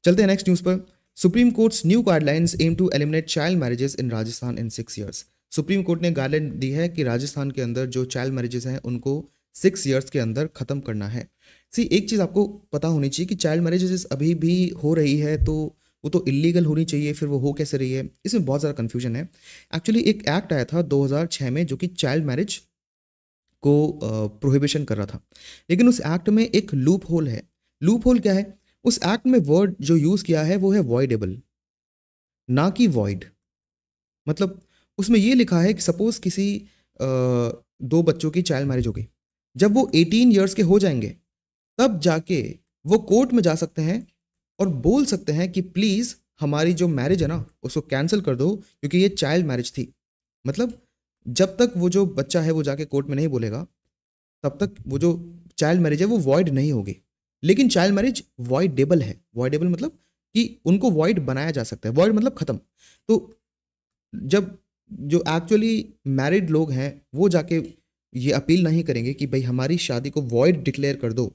चलते हैं नेक्स्ट न्यूज़ पर Supreme Court's new guidelines aim to eliminate child marriages in Rajasthan in six years Supreme Court ने गाइडलाइन दी है कि राजस्थान के अंदर जो चाइल्ड मैरिजेस हैं उनको सिक्स ईयर्स के अंदर ख़त्म करना है सी एक चीज़ आपको पता होनी चाहिए कि चाइल्ड मैरिजेस अभी भी हो रही है तो वो तो इलीगल होनी चाहिए फिर वो हो कैसे रही है इसमें बहुत ज़्यादा कन्फ्यूजन है एक्चुअली एक एक्ट आया था दो में जो कि चाइल्ड मैरिज को प्रोहिबिशन कर रहा था लेकिन उस एक्ट में एक लूप होल है लूप होल क्या है उस एक्ट में वर्ड जो यूज़ किया है वो है वॉइडेबल ना कि वॉइड मतलब उसमें ये लिखा है कि सपोज़ किसी दो बच्चों की चाइल्ड मैरिज हो गई जब वो एटीन ईयर्स के हो जाएंगे तब जाके वो कोर्ट में जा सकते हैं और बोल सकते हैं कि प्लीज़ हमारी जो मैरिज है ना उसको कैंसिल कर दो क्योंकि ये चाइल्ड मैरिज थी मतलब जब तक वो जो बच्चा है वो जाके कोर्ट में नहीं बोलेगा तब तक वो जो चाइल्ड मैरिज है वो वॉइड नहीं होगी लेकिन चाइल्ड मैरिज वॉइडेबल है वॉइडेबल मतलब कि उनको वॉइड बनाया जा सकता है वॉइड मतलब ख़त्म तो जब जो एक्चुअली मैरिड लोग हैं वो जाके ये अपील नहीं करेंगे कि भाई हमारी शादी को वॉइड डिक्लेयर कर दो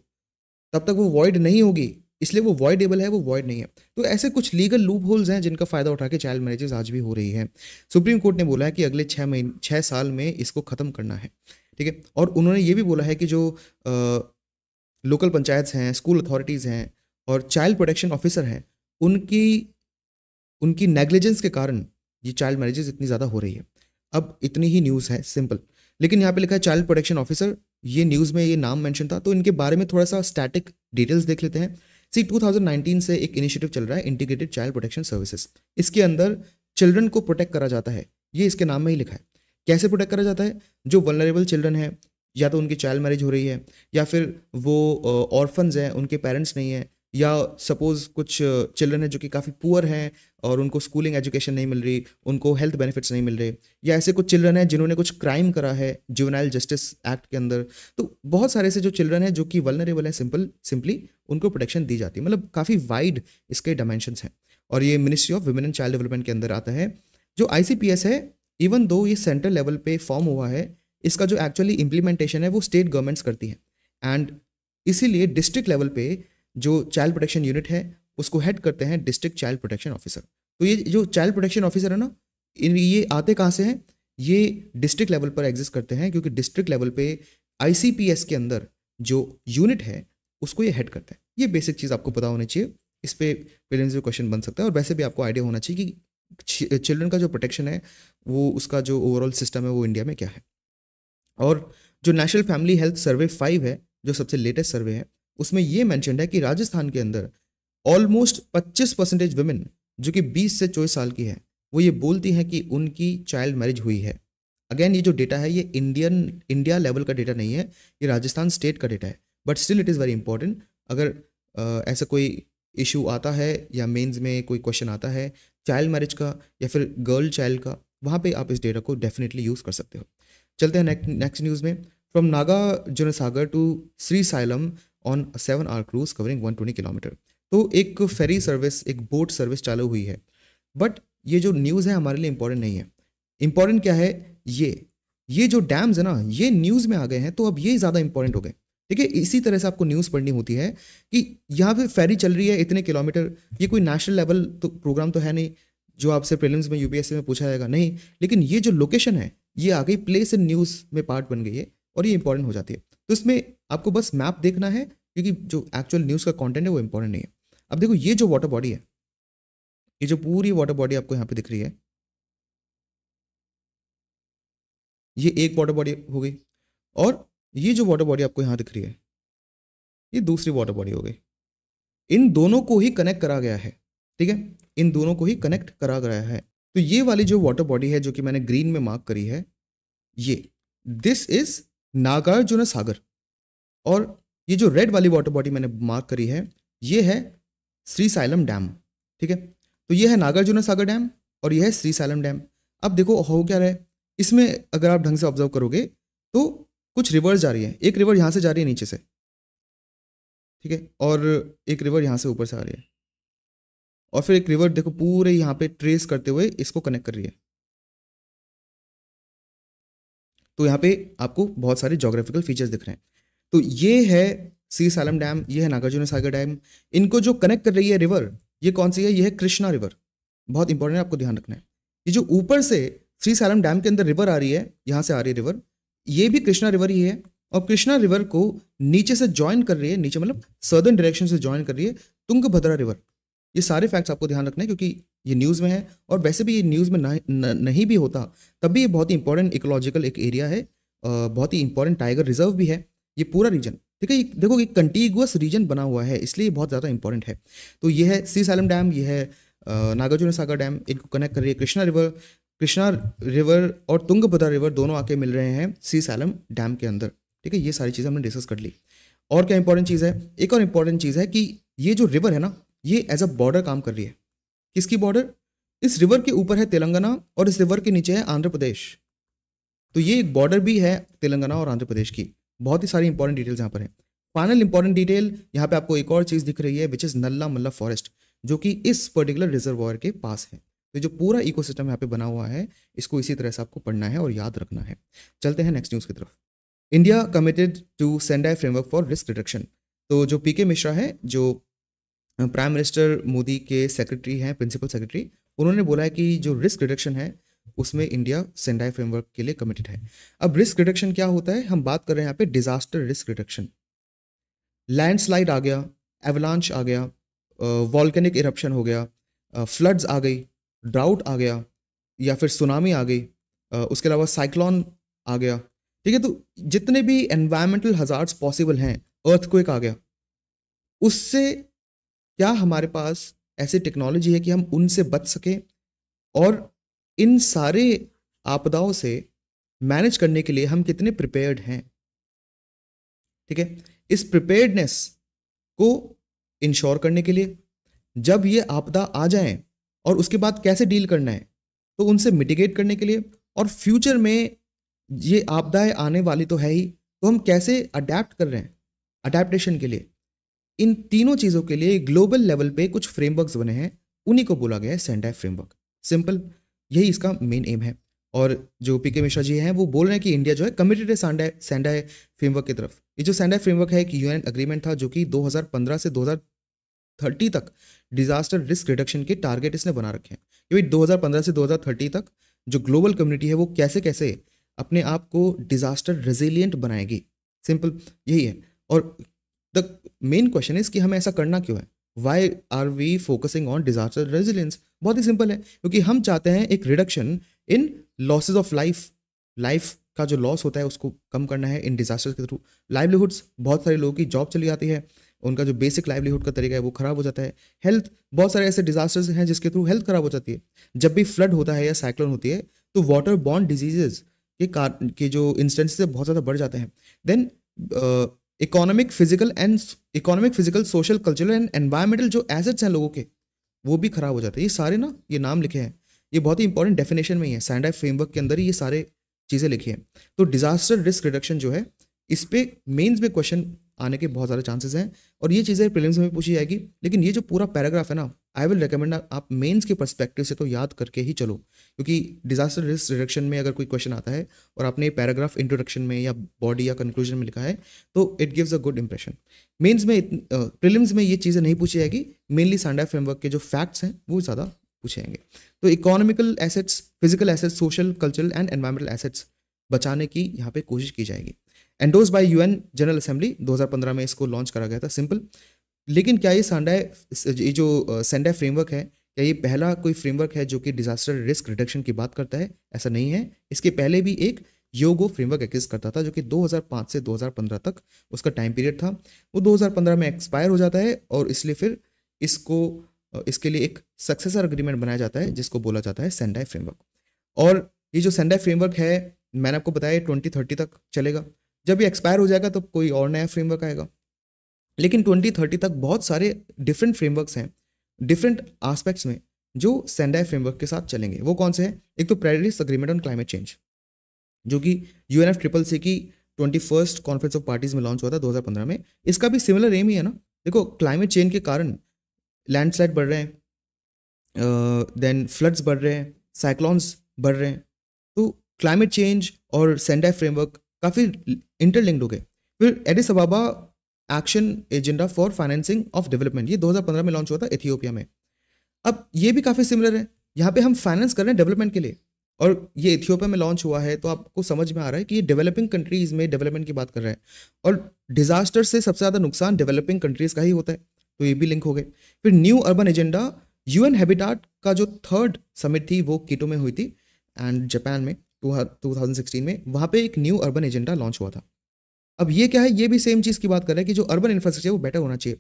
तब तक वो वॉइड नहीं होगी इसलिए वो वॉइडेबल है वो वॉइड नहीं है तो ऐसे कुछ लीगल लूप होल्स हैं जिनका फ़ायदा उठा के चाइल्ड मैरिजेज आज भी हो रही है सुप्रीम कोर्ट ने बोला है कि अगले छः महीने छः साल में इसको ख़त्म करना है ठीक है और उन्होंने ये भी बोला है कि जो लोकल पंचायत हैं स्कूल अथॉरिटीज़ हैं और चाइल्ड प्रोटेक्शन ऑफिसर हैं उनकी उनकी नेग्लिजेंस के कारण ये चाइल्ड मैरिजेज इतनी ज़्यादा हो रही है अब इतनी ही न्यूज़ है सिंपल लेकिन यहाँ पे लिखा है चाइल्ड प्रोटेक्शन ऑफिसर ये न्यूज़ में ये नाम मेंशन था तो इनके बारे में थोड़ा सा स्टैटिक डिटेल्स देख लेते हैं सी 2019 से एक इनिशिएटिव चल रहा है इंटीग्रेटेड चाइल्ड प्रोटेक्शन सर्विसेज इसके अंदर चिल्ड्रन को प्रोटेक्ट करा जाता है ये इसके नाम में ही लिखा है कैसे प्रोटेक्ट करा जाता है जो वनरेबल चिल्ड्रन है या तो उनकी चाइल्ड मैरिज हो रही है या फिर वो ऑर्फन्स हैं उनके पेरेंट्स नहीं हैं या सपोज़ कुछ चिल्ड्रन है जो कि काफ़ी पुअर हैं और उनको स्कूलिंग एजुकेशन नहीं मिल रही उनको हेल्थ बेनिफिट्स नहीं मिल रहे या ऐसे कुछ चिल्ड्रन हैं जिन्होंने कुछ क्राइम करा है जुवेनाइल जस्टिस एक्ट के अंदर तो बहुत सारे ऐसे जो चिल्ड्रन हैं जो कि वलनरेबल हैं सिंपल सिंपली उनको प्रोटेक्शन दी जाती है मतलब काफ़ी वाइड इसके डायमेंशन हैं और ये ministry of women and child development के अंदर आता है जो आई है इवन दो ये सेंट्रल लेवल पे फॉर्म हुआ है इसका जो एक्चुअली इम्प्लीमेंटेशन है वो स्टेट गवर्नमेंट्स करती हैं एंड इसीलिए डिस्ट्रिक्ट लेवल पे जो चाइल्ड प्रोटेक्शन यूनिट है उसको हेड करते हैं डिस्ट्रिक्ट चाइल्ड प्रोटेक्शन ऑफिसर तो ये जो चाइल्ड प्रोटेक्शन ऑफिसर है ना इन ये आते कहाँ से हैं ये डिस्ट्रिक्ट लेवल पर एग्जिस्ट करते हैं क्योंकि डिस्ट्रिक्ट लेवल पे आईसीपीएस के अंदर जो यूनिट है उसको ये हेड करते हैं ये बेसिक चीज़ आपको पता होनी चाहिए इस पर पेरेंट्स भी क्वेश्चन बन सकता है और वैसे भी आपको आइडिया होना चाहिए कि चिल्ड्रन का जो प्रोटेक्शन है वो उसका जो ओवरऑल सिस्टम है वो इंडिया में क्या है और जो national family health survey five है जो सबसे लेटेस्ट सर्वे है उसमें ये मैंशन है कि राजस्थान के अंदर ऑलमोस्ट 25 परसेंटेज वुमेन जो कि 20 से चौबीस साल की है वो ये बोलती हैं कि उनकी चाइल्ड मैरिज हुई है अगेन ये जो डेटा है ये इंडियन इंडिया लेवल का डेटा नहीं है ये राजस्थान स्टेट का डेटा है but still it is very important अगर आ, ऐसा कोई इशू आता है या मेंस में कोई क्वेश्चन आता है चाइल्ड मैरिज का या फिर गर्ल चाइल्ड का वहाँ पे आप इस डेटा को डेफिनेटली यूज़ कर सकते हो चलते हैं नेक्स्ट न्यूज़ में from Nagarjunasagar to Srisailam on seven hour cruise covering one twenty kilometre तो एक फेरी सर्विस एक बोट सर्विस चालू हुई है बट ये जो न्यूज़ है हमारे लिए इम्पोर्टेंट नहीं है इम्पॉर्टेंट क्या है ये ये जो डैम्स है ना ये न्यूज़ में आ गए हैं तो अब ये ज़्यादा इंपॉर्टेंट हो गए ठीक है इसी तरह से आपको न्यूज़ पढ़नी होती है कि यहाँ पे फेरी चल रही है इतने किलोमीटर ये कोई नेशनल लेवल तो प्रोग्राम तो है नहीं जो आपसे प्रिलिम्स में यूपीएससी में पूछा जाएगा नहीं लेकिन ये जो लोकेशन है ये आ गई प्लेस इन न्यूज़ में पार्ट बन गई है और ये इंपॉर्टेंट हो जाती है तो इसमें आपको बस मैप देखना है क्योंकि जो एक्चुअल न्यूज़ का कॉन्टेंट है वो इंपॉर्टेंट नहीं है अब देखो ये जो वाटर बॉडी है ये जो पूरी वाटर बॉडी आपको यहाँ पे दिख रही है ये एक वाटर बॉडी हो गई और ये जो वाटर बॉडी आपको यहाँ दिख रही है ये दूसरी वाटर बॉडी हो गई इन दोनों को ही कनेक्ट करा गया है ठीक है इन दोनों को ही कनेक्ट करा गया है तो ये वाली जो वाटर बॉडी है जो कि मैंने ग्रीन में मार्क करी है ये दिस इज नागार्जुन सागर और ये जो रेड वाली वाटर बॉडी मैंने मार्क करी है ये है श्री साइलम डैम ठीक है तो ये है नागार्जुन सागर डैम और ये है श्री साइलम डैम अब देखो हो क्या रहा है इसमें अगर आप ढंग से ऑब्जर्व करोगे तो कुछ रिवर्स जा रही है एक रिवर यहाँ से जा रही है नीचे से ठीक है और एक रिवर यहाँ से ऊपर से आ रही है और फिर एक रिवर देखो पूरे यहाँ पे ट्रेस करते हुए इसको कनेक्ट कर रही है तो यहाँ पे आपको बहुत सारे जोग्राफिकल फीचर्स दिख रहे हैं तो ये है सी सालम डैम ये है नागार्जुन सागर डैम इनको जो कनेक्ट कर रही है रिवर ये कौन सी है ये है कृष्णा रिवर बहुत इंपॉर्टेंट है आपको ध्यान रखना है ये जो ऊपर से श्री सालम डैम के अंदर रिवर आ रही है यहाँ से आ रही है रिवर ये भी कृष्णा रिवर ही है और कृष्णा रिवर को नीचे से ज्वाइन कर रही है नीचे मतलब सदर्न डायरेक्शन से ज्वाइन कर रही है तुंगभद्रा रिवर ये सारे फैक्ट्स आपको ध्यान रखना है क्योंकि ये न्यूज़ में है और वैसे भी ये न्यूज़ में न, नहीं भी होता तब भी ये बहुत ही इंपॉर्टेंट इकोलॉजिकल एक एरिया है बहुत ही इंपॉर्टेंट टाइगर रिजर्व भी है ये पूरा रीजन ठीक है ये देखो ये कंटिगुअस रीजन बना हुआ है इसलिए बहुत ज़्यादा इंपॉर्टेंट है तो ये है सी सैलम डैम ये है नागार्जुन सागर डैम इनको कनेक्ट कर रही है कृष्णा रिवर कृष्णा रिवर और तुंगभद्रा रिवर दोनों आके मिल रहे हैं सी सैलम डैम के अंदर ठीक है ये सारी चीज़ें हमने डिस्कस कर ली और क्या इंपॉर्टेंट चीज़ है एक और इंपॉर्टेंट चीज़ है कि ये जो रिवर है ना ये एज अ बॉर्डर काम कर रही है किसकी बॉर्डर इस रिवर के ऊपर है तेलंगाना और इस रिवर के नीचे है आंध्र प्रदेश तो ये एक बॉर्डर भी है तेलंगाना और आंध्र प्रदेश की बहुत ही सारी इंपॉर्टेंट डिटेल्स यहाँ पर हैं फाइनल इंपॉर्टेंट डिटेल यहाँ पे आपको एक और चीज़ दिख रही है विच इज़ नल्ला मल्ला फॉरेस्ट जो कि इस पर्टिकुलर रिजर्वॉयर के पास है तो जो पूरा इको सिस्टम यहाँ पे बना हुआ है इसको इसी तरह से आपको पढ़ना है और याद रखना है चलते हैं नेक्स्ट न्यूज़ की तरफ India committed to Sendai framework for risk reduction तो जो पी मिश्रा है जो प्राइम मिनिस्टर मोदी के सेक्रेटरी हैं प्रिंसिपल सेक्रेटरी उन्होंने बोला है कि जो रिस्क रिडक्शन है उसमें इंडिया सेंडाई फ्रेमवर्क के लिए कमिटेड है अब रिस्क रिडक्शन क्या होता है हम बात कर रहे हैं यहाँ पे डिजास्टर रिस्क रिडक्शन लैंडस्लाइड आ गया एवलांच आ गया वॉल्केनिक इरप्शन हो गया फ्लड्स आ गई ड्राउट आ गया या फिर सुनामी आ गई उसके अलावा साइक्लॉन आ गया ठीक है तो जितने भी एनवायरमेंटल हजार्ड्स पॉसिबल हैं अर्थक्वेक आ गया उससे क्या हमारे पास ऐसी टेक्नोलॉजी है कि हम उनसे बच सकें और इन सारे आपदाओं से मैनेज करने के लिए हम कितने प्रिपेयर्ड हैं ठीक है इस प्रिपेयर्डनेस को इंश्योर करने के लिए जब ये आपदा आ जाए और उसके बाद कैसे डील करना है तो उनसे मिटिगेट करने के लिए और फ्यूचर में ये आपदाएं आने वाली तो है ही तो हम कैसे अडेप्ट कर रहे हैं अडेप्टशन के लिए इन तीनों चीज़ों के लिए ग्लोबल लेवल पे कुछ फ्रेमवर्क्स बने हैं उन्हीं को बोला गया है सेंडाई फ्रेमवर्क सिंपल यही इसका मेन एम है और जो पी के मिश्रा जी हैं वो बोल रहे हैं कि इंडिया जो है कमिटेड है सेंडाई सेंडाई फ्रेमवर्क की तरफ ये जो सेंडाई फ्रेमवर्क है एक यू अग्रीमेंट था जो कि दो से थर्टी तक डिजास्टर रिस्क रिडक्शन के टारगेट इसने बना रखे हैं कि भाई 2015 से 2030 तक जो ग्लोबल कम्युनिटी है वो कैसे कैसे अपने आप को डिजास्टर रेजिलियंट बनाएगी सिंपल यही है और द मेन क्वेश्चन इज कि हमें ऐसा करना क्यों है why are we focusing on disaster resilience बहुत ही सिंपल है क्योंकि हम चाहते हैं एक reduction in losses of life life का जो लॉस होता है उसको कम करना है इन डिजास्टर्स के थ्रू लाइवलीहुड्स बहुत सारे लोगों की जॉब चली जाती है उनका जो बेसिक लाइवलीहुड का तरीका है वो खराब हो जाता है हेल्थ बहुत सारे ऐसे डिजास्टर्स हैं जिसके थ्रू हेल्थ खराब हो जाती है जब भी फ्लड होता है या साइक्लोन होती है तो वाटर बॉन्ड डिजीजेज के कार के जो इंस्टेंसेस बहुत ज़्यादा बढ़ जाते हैं then economic physical and economic physical social cultural and environmental जो एसेट्स हैं लोगों के वो भी खराब हो जाते हैं ये सारे ना ये नाम लिखे हैं ये बहुत ही इंपॉर्टेंट डेफिनेशन में ही है सैंडाई फ्रेमवर्क के अंदर ही ये सारे चीज़ें लिखी हैं तो डिजास्टर रिस्क रिडक्शन जो है इस पर मेन्स में क्वेश्चन आने के बहुत सारे चांसेस हैं और ये चीज़ें प्रीलिम्स में पूछी जाएगी लेकिन ये जो पूरा पैराग्राफ है ना आई विल रिकमेंड आप मेंस के परस्पेक्टिव से तो याद करके ही चलो क्योंकि डिजास्टर रिस्क रिडक्शन में अगर कोई क्वेश्चन आता है और आपने पैराग्राफ इंट्रोडक्शन में या बॉडी या कंक्लूजन में लिखा है तो it gives a good impression mains में प्रिलिम्स में ये चीज़ें नहीं पूछी जाएगी मेनली सांडा फ्रेमवर्क के जो फैक्ट्स हैं वो ज़्यादा पूछेंगे तो economical assets physical assets social cultural and environmental assets बचाने की यहाँ पे कोशिश की जाएगी endorsed by UN General Assembly 2015 में इसको लॉन्च करा गया था सिंपल लेकिन क्या ये सांडा ये जो सेंडा फ्रेमवर्क है क्या ये पहला कोई फ्रेमवर्क है जो कि डिजास्टर रिस्क रिडक्शन की बात करता है ऐसा नहीं है इसके पहले भी एक योगो फ्रेमवर्क एग्जिस्ट करता था जो कि 2005 से 2015 तक उसका टाइम पीरियड था वो 2015 में एक्सपायर हो जाता है और इसलिए फिर इसको इसके लिए एक सक्सेसर अग्रीमेंट बनाया जाता है जिसको बोला जाता है सेंडाई फ्रेमवर्क और ये जो सेंडाई फ्रेमवर्क है मैंने आपको बताया ट्वेंटी थर्टी तक चलेगा जब ये एक्सपायर हो जाएगा तब कोई और नया फ्रेमवर्क आएगा लेकिन 2030 तक बहुत सारे डिफरेंट फ्रेमवर्क्स हैं डिफरेंट आस्पेक्ट्स में जो सेंडाई फ्रेमवर्क के साथ चलेंगे वो कौन से हैं एक तो Paris agreement on climate change जो कि यू ट्रिपल सी की twenty first conference of parties में लॉन्च हुआ था दो में इसका भी सिमिलर एम ही है ना देखो क्लाइमेट चेंज के कारण लैंडस्लाइड बढ़ रहे हैं देन फ्लड्स बढ़ रहे हैं साइक्लॉन्स बढ़ रहे हैं तो क्लाइमेट चेंज और सेंडाई फ्रेमवर्क काफ़ी इंटरलिंक्ड हो गए फिर Addis Ababa action agenda for financing of development ये 2015 में लॉन्च हुआ था इथियोपिया में अब ये भी काफ़ी सिमिलर है यहाँ पे हम फाइनेंस कर रहे हैं डेवलपमेंट के लिए और ये इथियोपिया में लॉन्च हुआ है तो आपको समझ में आ रहा है कि ये डेवलपिंग कंट्रीज़ में डेवलपमेंट की बात कर रहा है और डिजास्टर से सबसे ज़्यादा नुकसान डेवलपिंग कंट्रीज़ का ही होता है तो ये भी लिंक हो गए फिर new urban agenda UN Habitat का जो थर्ड समिट थी वो कीटो में हुई थी एंड जापान में 2016 में वहाँ पे एक न्यू अर्बन एजेंडा लॉन्च हुआ था अब ये क्या है ये भी सेम चीज़ की बात कर रहा है कि जो अर्बन इंफ्रास्ट्रक्चर वो बेटर होना चाहिए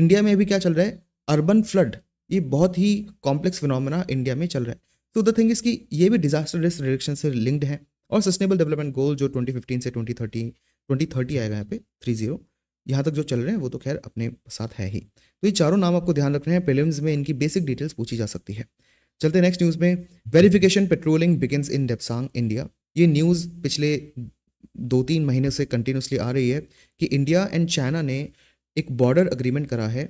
इंडिया में भी क्या चल रहा है अर्बन फ्लड ये बहुत ही कॉम्प्लेक्स फिनोमेना इंडिया में चल रहा है तो द थिंग इज ये भी डिजास्टर रिस्क रिडक्शन से लिंक्ड है और सस्टेनेबल डेवलपमेंट गोल जो ट्वेंटी से ट्वेंटी थर्टी आएगा यहाँ पे थ्री जीरो यहाँ तक जो चल रहे हैं वो तो खैर अपने साथ है ही तो ये चारों नाम आपको ध्यान रखने हैं प्रिलिम्स में इनकी बेसिक डिटेल्स पूछी जा सकती है चलते नेक्स्ट न्यूज़ में verification patrolling begins in Depsang India ये न्यूज़ पिछले दो तीन महीने से कंटिन्यूसली आ रही है कि इंडिया एंड चाइना ने एक बॉर्डर अग्रीमेंट करा है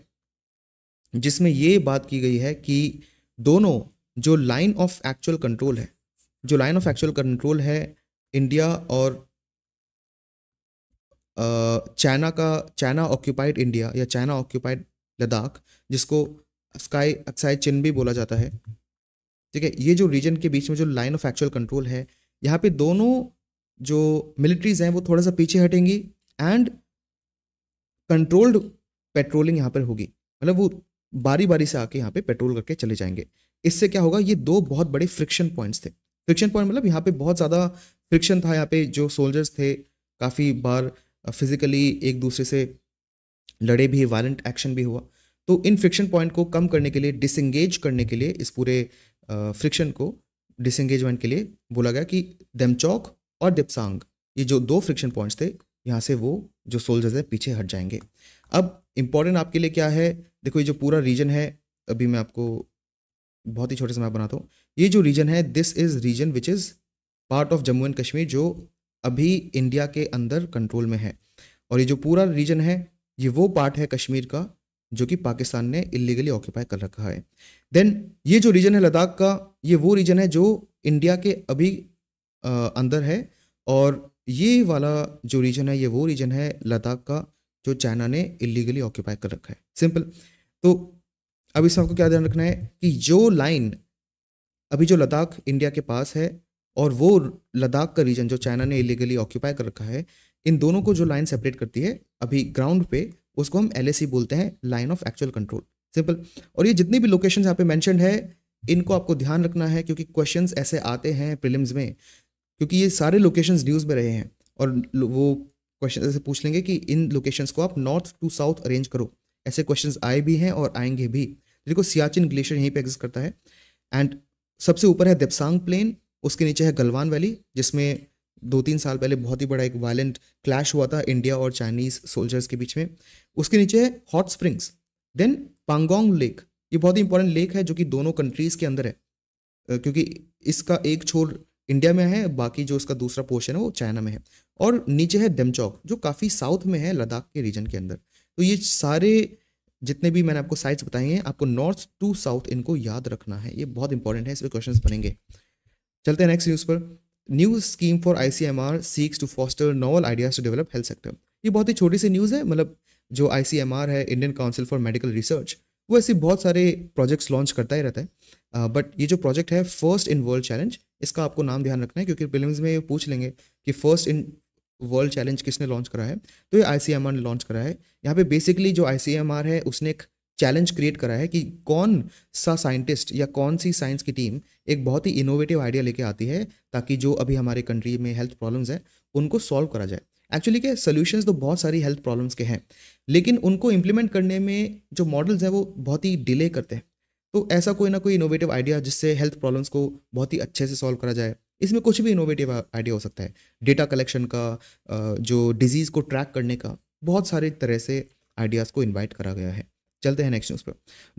जिसमें ये बात की गई है कि दोनों जो लाइन ऑफ एक्चुअल कंट्रोल है जो लाइन ऑफ एक्चुअल कंट्रोल है इंडिया और चाइना का चाइना ऑक्यूपाइड इंडिया या चाइना ऑक्यूपाइड लद्दाख जिसको स्काई अक्साई चिन भी बोला जाता है ठीक है ये जो रीजन के बीच में जो लाइन ऑफ एक्चुअल कंट्रोल है यहाँ पे दोनों जो मिलिट्रीज हैं वो थोड़ा सा पीछे हटेंगी एंड कंट्रोल्ड पेट्रोलिंग यहाँ पर होगी मतलब वो बारी बारी से आके यहाँ पे पेट्रोल करके चले जाएंगे इससे क्या होगा ये दो बहुत बड़े फ्रिक्शन पॉइंट्स थे फ्रिक्शन पॉइंट मतलब यहाँ पे बहुत ज़्यादा फ्रिक्शन था यहाँ पे जो सोल्जर्स थे काफ़ी बार फिजिकली एक दूसरे से लड़े भी वायलेंट एक्शन भी हुआ तो इन फ्रिक्शन पॉइंट को कम करने के लिए डिसंगेज करने के लिए इस पूरे फ्रिक्शन को डिसंगेजमेंट के लिए बोला गया कि दमचौक और दिपसांग ये जो दो फ्रिक्शन पॉइंट्स थे यहाँ से वो जो सोल्जर्स है पीछे हट जाएंगे अब इम्पॉर्टेंट आपके लिए क्या है देखो ये जो पूरा रीजन है अभी मैं आपको बहुत ही छोटे से मैप बनाता हूँ ये जो रीजन है this is region which is part of Jammu and Kashmir जो अभी इंडिया के अंदर कंट्रोल में है और ये जो पूरा रीजन है ये वो पार्ट है कश्मीर का जो कि पाकिस्तान ने इलीगली ऑक्यूपाई कर रखा है देन ये जो रीजन है लद्दाख का ये वो रीजन है जो इंडिया के अभी आ, अंदर है और ये वाला जो रीजन है ये वो रीजन है लद्दाख का जो चाइना ने इलीगली ऑक्यूपाई कर रखा है सिंपल तो अब इसमें आपको क्या ध्यान रखना है कि जो लाइन अभी जो लद्दाख इंडिया के पास है और वो लद्दाख का रीजन जो चाइना ने इलीगली ऑक्यूपाई कर रखा है इन दोनों को जो लाइन सेपरेट करती है अभी ग्राउंड पे उसको हम एल बोलते हैं line of actual control simple और ये जितनी भी लोकेशन यहाँ पे मैंशन है इनको आपको ध्यान रखना है क्योंकि क्वेश्चन ऐसे आते हैं प्रिलिम्स में क्योंकि ये सारे लोकेशन न्यूज़ में रहे हैं और वो क्वेश्चन ऐसे पूछ लेंगे कि इन लोकेशन को आप नॉर्थ टू साउथ अरेंज करो ऐसे क्वेश्चन आए भी हैं और आएंगे भी देखो सियाचिन ग्लेशियर यहीं पे एग्जिस्ट करता है एंड सबसे ऊपर है देपसांग प्लेन उसके नीचे है गलवान वैली जिसमें दो तीन साल पहले बहुत ही बड़ा एक वायलेंट क्लैश हुआ था इंडिया और चाइनीज सोल्जर्स के बीच में उसके नीचे है hot springs then Pangong lake ये बहुत ही इंपॉर्टेंट लेक है जो कि दोनों कंट्रीज के अंदर है क्योंकि इसका एक छोर इंडिया में है बाकी जो इसका दूसरा पोर्शन है वो चाइना में है और नीचे है डेमचौक जो काफ़ी साउथ में है लद्दाख के रीजन के अंदर तो ये सारे जितने भी मैंने आपको साइट्स बताई हैं आपको नॉर्थ टू साउथ इनको याद रखना है ये बहुत इंपॉर्टेंट है इसमें क्वेश्चन बनेंगे चलते हैं नेक्स्ट न्यूज़ पर new scheme for I C M R seeks to foster novel ideas to develop health sector ये बहुत ही छोटी सी न्यूज़ है मतलब जो आई सी एम आर है Indian council for medical research वो ऐसे बहुत सारे प्रोजेक्ट्स लॉन्च करता ही रहता है बट uh, ये जो प्रोजेक्ट है फर्स्ट इन वर्ल्ड चैलेंज इसका आपको नाम ध्यान रखना है क्योंकि फिल्म में ये पूछ लेंगे कि फर्स्ट इन वर्ल्ड चैलेंज किसने लॉन्च करा है तो ये आई सी एम आर ने लॉन्च करा है यहाँ पे बेसिकली जो आई सी एम आर है उसने एक चैलेंज क्रिएट करा है कि कौन सा साइंटिस्ट या कौन सी साइंस की टीम एक बहुत ही इनोवेटिव आइडिया लेके आती है ताकि जो अभी हमारे कंट्री में हेल्थ प्रॉब्लम्स हैं उनको सॉल्व करा जाए एक्चुअली क्या सोल्यूशंस तो बहुत सारी हेल्थ प्रॉब्लम्स के हैं लेकिन उनको इम्प्लीमेंट करने में जो मॉडल्स हैं वो बहुत ही डिले करते हैं तो ऐसा कोई ना कोई इनोवेटिव आइडिया जिससे हेल्थ प्रॉब्लम्स को बहुत ही अच्छे से सॉल्व करा जाए इसमें कुछ भी इनोवेटिव आइडिया हो सकता है डेटा कलेक्शन का जो डिजीज़ को ट्रैक करने का बहुत सारे तरह से आइडियाज़ को इन्वाइट करा गया है चलते हैं नेक्स्ट न्यूज़ पर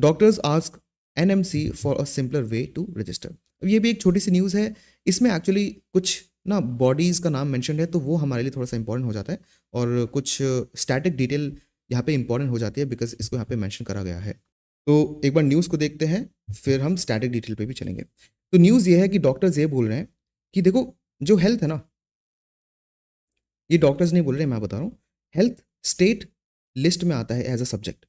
doctors ask N M C for a simpler way to register अब ये भी एक छोटी सी न्यूज़ है इसमें एक्चुअली कुछ ना बॉडीज़ का नाम मैंशन है तो वो हमारे लिए थोड़ा सा इंपॉर्टेंट हो जाता है और कुछ स्टैटिक डिटेल यहाँ पे इंपॉर्टेंट हो जाती है बिकॉज इसको यहाँ पे मैंशन करा गया है तो एक बार न्यूज़ को देखते हैं फिर हम स्टैटिक डिटेल पे भी चलेंगे तो न्यूज़ ये है कि डॉक्टर्स ये बोल रहे हैं कि देखो जो हेल्थ है ना ये डॉक्टर्स नहीं बोल रहे मैं बता रहा हूँ हेल्थ स्टेट लिस्ट में आता है एज अ सब्जेक्ट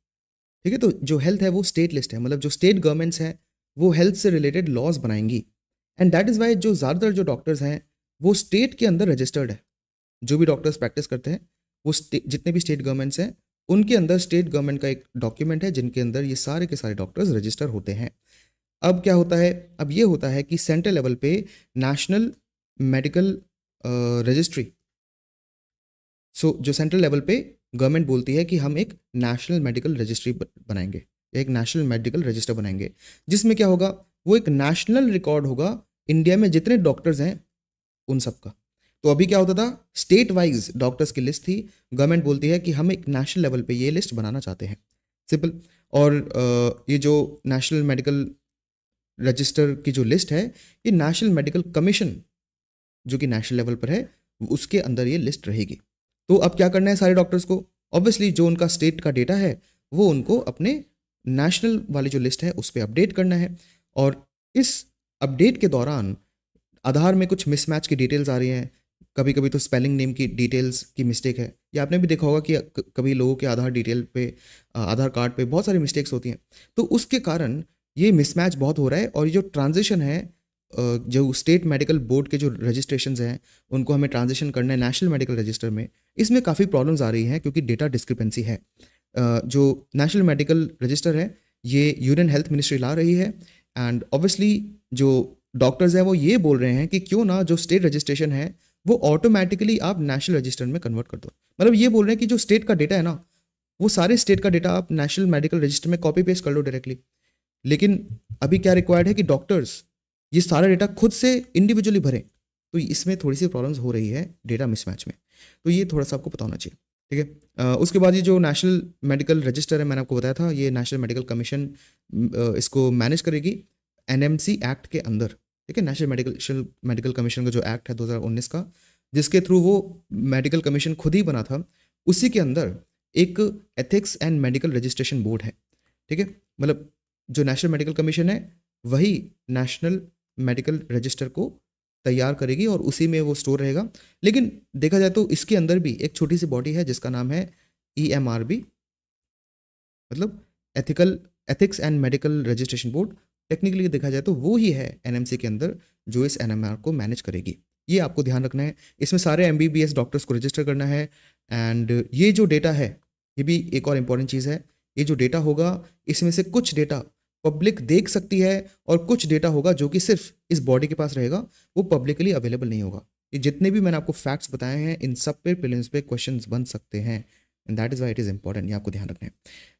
ठीक है तो जो हेल्थ है वो स्टेट लिस्ट है मतलब जो स्टेट गवर्नमेंट्स हैं वो हेल्थ से रिलेटेड लॉज बनाएंगी एंड दैट इज़ वाई जो ज़्यादातर जो डॉक्टर्स हैं वो स्टेट के अंदर रजिस्टर्ड है जो भी डॉक्टर्स प्रैक्टिस करते हैं वो जितने भी स्टेट गवर्नमेंट्स हैं उनके अंदर स्टेट गवर्नमेंट का एक डॉक्यूमेंट है जिनके अंदर ये सारे के सारे डॉक्टर्स रजिस्टर होते हैं अब क्या होता है अब ये होता है कि सेंट्रल लेवल पे नेशनल मेडिकल रजिस्ट्री सो जो सेंट्रल लेवल पे गवर्नमेंट बोलती है कि हम एक नेशनल मेडिकल रजिस्ट्री बनाएंगे एक नेशनल मेडिकल रजिस्टर बनाएंगे जिसमें क्या होगा वो एक नेशनल रिकॉर्ड होगा इंडिया में जितने डॉक्टर्स हैं उन सबका तो अभी क्या होता था स्टेट वाइज डॉक्टर्स की लिस्ट थी गवर्नमेंट बोलती है कि हम एक नेशनल लेवल पे ये लिस्ट बनाना चाहते हैं सिंपल और ये जो नेशनल मेडिकल रजिस्टर की जो लिस्ट है ये नेशनल मेडिकल कमीशन जो कि नेशनल लेवल पर है उसके अंदर ये लिस्ट रहेगी तो अब क्या करना है सारे डॉक्टर्स को ऑब्वियसली जो उनका स्टेट का डेटा है वो उनको अपने नेशनल वाली जो लिस्ट है उस पर अपडेट करना है और इस अपडेट के दौरान आधार में कुछ मिसमैच की डिटेल्स आ रही हैं कभी कभी तो स्पेलिंग नेम की डिटेल्स की मिस्टेक है या आपने भी देखा होगा कि कभी लोगों के आधार डिटेल पे आधार कार्ड पे बहुत सारी मिस्टेक्स होती हैं तो उसके कारण ये मिसमैच बहुत हो रहा है और ये जो ट्रांजिशन है जो स्टेट मेडिकल बोर्ड के जो रजिस्ट्रेशन हैं उनको हमें ट्रांजिशन करना है नेशनल मेडिकल रजिस्टर में इसमें काफ़ी प्रॉब्लम्स आ रही हैं क्योंकि डेटा डिस्क्रिपेंसी है जो नेशनल मेडिकल रजिस्टर है ये यूनियन हेल्थ मिनिस्ट्री ला रही है एंड ऑब्वियसली जो डॉक्टर्स हैं वो ये बोल रहे हैं कि क्यों ना जो स्टेट रजिस्ट्रेशन है वो ऑटोमेटिकली आप नेशनल रजिस्टर में कन्वर्ट कर दो मतलब ये बोल रहे हैं कि जो स्टेट का डेटा है ना वो सारे स्टेट का डेटा आप नेशनल मेडिकल रजिस्टर में कॉपी पेस्ट कर लो डायरेक्टली लेकिन अभी क्या रिक्वायर्ड है कि डॉक्टर्स ये सारा डेटा खुद से इंडिविजुअली भरें तो इसमें थोड़ी सी प्रॉब्लम्स हो रही है डेटा मिसमैच में तो ये थोड़ा सा आपको पता होना चाहिए ठीक है उसके बाद ये जो नेशनल मेडिकल रजिस्टर है मैंने आपको बताया था ये नेशनल मेडिकल कमीशन इसको मैनेज करेगी एन एक्ट के अंदर ठीक है नेशनल मेडिकल मेडिकल कमीशन का जो एक्ट है दो का जिसके थ्रू वो मेडिकल कमीशन खुद ही बना था उसी के अंदर एक ethics and medical registration board है ठीक है मतलब जो नेशनल मेडिकल कमीशन है वही नेशनल मेडिकल रजिस्टर को तैयार करेगी और उसी में वो स्टोर रहेगा लेकिन देखा जाए तो इसके अंदर भी एक छोटी सी बॉडी है जिसका नाम है ई एम आर बी मतलब ethical ethics and medical registration board technically देखा जाए तो वो ही है एन के अंदर जो इस एन को मैनेज करेगी ये आपको ध्यान रखना है इसमें सारे एम डॉक्टर्स को रजिस्टर करना है एंड ये जो डेटा है ये भी एक और इम्पॉर्टेंट चीज़ है ये जो डेटा होगा इसमें से कुछ डेटा पब्लिक देख सकती है और कुछ डेटा होगा जो कि सिर्फ इस बॉडी के पास रहेगा वो पब्लिकली अवेलेबल नहीं होगा ये जितने भी मैंने आपको फैक्ट्स बताए हैं इन सब पे प्रिलिम्स पे क्वेश्चन बन सकते हैं and that is why it is important ये आपको ध्यान रखना है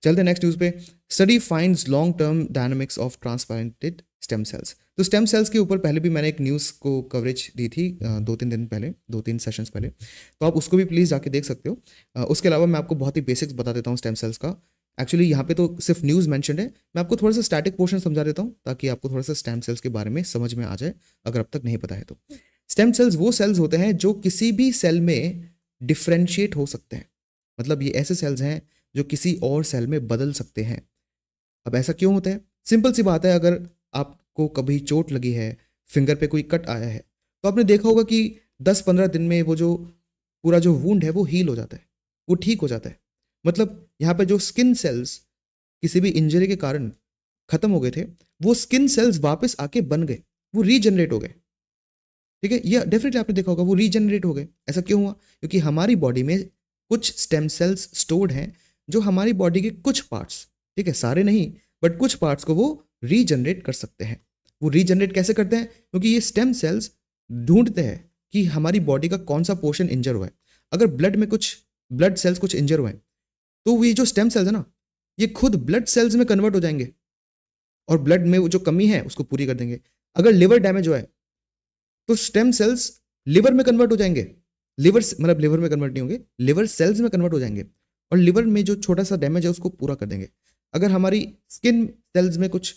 चलते नेक्स्ट न्यूज़ पे study find long term dynamics of transplanted stem cells तो स्टेम सेल्स के ऊपर पहले भी मैंने एक न्यूज़ को कवरेज दी थी दो तीन दिन पहले दो तीन सेशंस पहले तो आप उसको भी प्लीज़ जाके देख सकते हो उसके अलावा मैं आपको बहुत ही बेसिक्स बता देता हूँ स्टेम सेल्स का एक्चुअली यहाँ पे तो सिर्फ न्यूज़ मैंशन है मैं आपको थोड़ा सा स्टैटिक पोर्शन समझा देता हूँ ताकि आपको थोड़ा सा स्टेम सेल्स के बारे में समझ में आ जाए अगर अब तक नहीं पता है तो स्टेम सेल्स वो सेल्स होते हैं जो किसी भी सेल में डिफ्रेंशिएट हो सकते हैं मतलब ये ऐसे सेल्स हैं जो किसी और सेल में बदल सकते हैं अब ऐसा क्यों होता है सिंपल सी बात है अगर आपको कभी चोट लगी है फिंगर पे कोई कट आया है तो आपने देखा होगा कि 10-15 दिन में वो जो पूरा जो वूंड है वो हील हो जाता है वो ठीक हो जाता है मतलब यहाँ पर जो स्किन सेल्स किसी भी इंजरी के कारण खत्म हो गए थे वो स्किन सेल्स वापस आके बन गए वो रीजनरेट हो गए ठीक है ये डेफिनेटली आपने देखा होगा वो रीजनरेट हो गए ऐसा क्यों हुआ क्योंकि हमारी बॉडी में कुछ स्टेम सेल्स स्टोर्ड हैं जो हमारी बॉडी के कुछ पार्ट्स ठीक है सारे नहीं बट कुछ पार्ट्स को वो रीजनरेट कर सकते हैं वो रीजनरेट कैसे करते हैं क्योंकि ये स्टेम सेल्स ढूंढते हैं कि हमारी बॉडी का कौन सा पोर्शन इंजर हुआ है अगर ब्लड में कुछ ब्लड सेल्स कुछ इंजर हुए हैं तो ये जो स्टेम सेल्स है ना ये खुद ब्लड सेल्स में कन्वर्ट हो जाएंगे और ब्लड में वो जो कमी है उसको पूरी कर देंगे अगर लिवर डैमेज हुआ है तो स्टेम सेल्स लिवर में कन्वर्ट हो जाएंगे लिवर मतलब लिवर में कन्वर्ट नहीं होंगे लिवर सेल्स में कन्वर्ट हो जाएंगे और लिवर में जो छोटा सा डैमेज है उसको पूरा कर देंगे अगर हमारी स्किन सेल्स में कुछ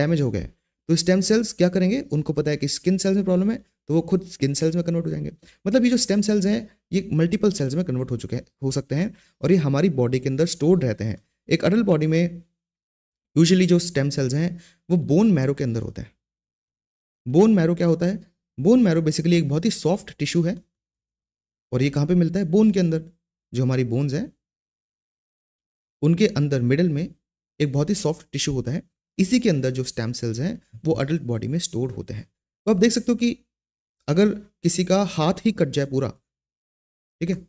डैमेज हो गया तो स्टेम सेल्स क्या करेंगे उनको पता है कि स्किन सेल्स में प्रॉब्लम है तो वो खुद स्किन सेल्स में कन्वर्ट हो जाएंगे मतलब ये जो स्टेम सेल्स हैं ये मल्टीपल सेल्स में कन्वर्ट हो चुके हैं हो सकते हैं और ये हमारी बॉडी के अंदर स्टोर्ड रहते हैं एक अडल्ट बॉडी में यूजली जो स्टेम सेल्स हैं वो बोन मैरो के अंदर होते हैं बोन मैरो क्या होता है बोन मैरो बेसिकली एक बहुत ही सॉफ्ट टिश्यू है और ये कहाँ पे मिलता है बोन के अंदर जो हमारी बोन्स हैं उनके अंदर मिडल में एक बहुत ही सॉफ्ट टिश्यू होता है इसी के अंदर जो स्टेम सेल्स हैं वो अडल्ट बॉडी में स्टोर होते हैं तो आप देख सकते हो कि अगर किसी का हाथ ही कट जाए पूरा ठीक है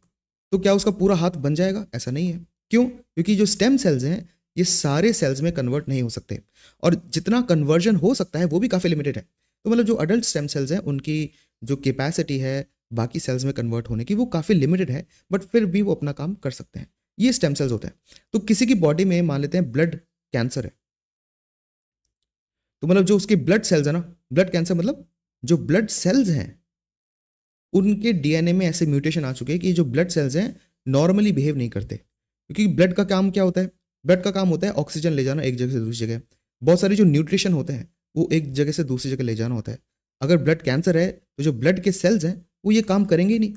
तो क्या उसका पूरा हाथ बन जाएगा ऐसा नहीं है क्यों क्योंकि जो स्टेम सेल्स हैं ये सारे सेल्स में कन्वर्ट नहीं हो सकते और जितना कन्वर्जन हो सकता है वो भी काफ़ी लिमिटेड है तो मतलब जो अडल्ट स्टेम सेल्स हैं उनकी जो कैपेसिटी है बाकी सेल्स में कन्वर्ट होने की वो काफ़ी लिमिटेड है बट फिर भी वो अपना काम कर सकते हैं ये स्टेम सेल्स होते हैं तो किसी की बॉडी में मान लेते हैं ब्लड कैंसर है तो मतलब जो उसकी ब्लड सेल्स है ना ब्लड कैंसर मतलब जो ब्लड सेल्स हैं उनके डीएनए में ऐसे म्यूटेशन आ चुके हैं कि जो ब्लड सेल्स हैं नॉर्मली बिहेव नहीं करते क्योंकि ब्लड का काम क्या होता है ब्लड का काम होता है ऑक्सीजन ले जाना एक जगह से दूसरी जगह बहुत सारे जो न्यूट्रिशन होते हैं वो एक जगह से दूसरी जगह ले जाना होता है अगर ब्लड कैंसर है तो जो ब्लड के सेल्स हैं वो ये काम करेंगे नहीं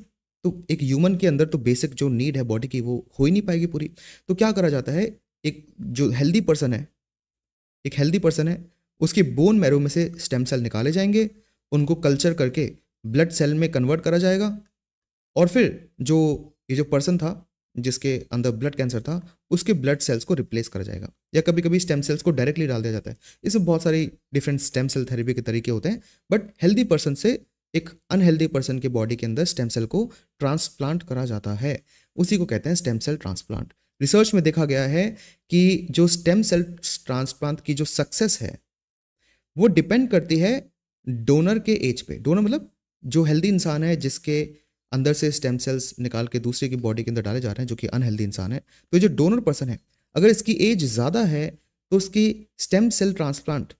तो एक ह्यूमन के अंदर तो बेसिक जो नीड है बॉडी की वो हो ही नहीं पाएगी पूरी तो क्या करा जाता है एक जो हेल्दी पर्सन है एक हेल्दी पर्सन है उसके बोन मैरो में से स्टेम सेल निकाले जाएंगे उनको कल्चर करके ब्लड सेल में कन्वर्ट करा जाएगा और फिर जो ये जो पर्सन था जिसके अंदर ब्लड कैंसर था उसके ब्लड सेल्स को रिप्लेस करा जाएगा या कभी कभी स्टेम सेल्स को डायरेक्टली डाल दिया जाता है इसमें बहुत सारी डिफरेंट स्टेम सेल थेरेपी के तरीके होते हैं बट हेल्दी पर्सन से एक अनहेल्दी पर्सन के बॉडी के अंदर स्टेम सेल को ट्रांसप्लांट करा जाता है उसी को कहते हैं स्टेम सेल ट्रांसप्लांट रिसर्च में देखा गया है कि जो स्टेम सेल ट्रांसप्लांट की जो सक्सेस है वो डिपेंड करती है डोनर के एज पे डोनर मतलब जो हेल्दी इंसान है जिसके अंदर से स्टेम सेल्स निकाल के दूसरे की बॉडी के अंदर डाले जा रहे हैं जो कि अनहेल्दी इंसान है तो जो डोनर पर्सन है अगर इसकी एज ज़्यादा है तो उसकी स्टेम सेल ट्रांसप्लांट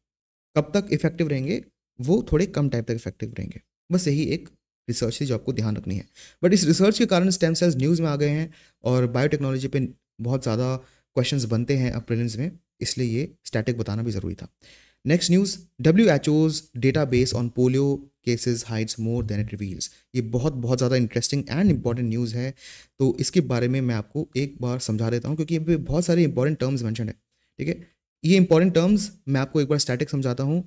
कब तक इफेक्टिव रहेंगे वो थोड़े कम टाइम तक इफेक्टिव रहेंगे बस यही एक रिसर्च है जो आपको ध्यान रखनी है बट इस रिसर्च के कारण स्टेम सेल्स न्यूज़ में आ गए हैं और बायोटेक्नोलॉजी पे बहुत ज़्यादा क्वेश्चंस बनते हैं अब प्रिलिम्स में इसलिए ये स्टैटिक बताना भी ज़रूरी था next news W H O's data base on polio cases hides more than it reveals ये बहुत बहुत ज़्यादा इंटरेस्टिंग एंड इंपॉर्टेंट न्यूज़ है तो इसके बारे में मैं आपको एक बार समझा देता हूँ क्योंकि ये बहुत सारे इंपॉर्टेंट टर्म्स मैंशन है ठीक है ये इंपॉर्टेंट टर्म्स मैं आपको एक बार स्टैटिक समझाता हूँ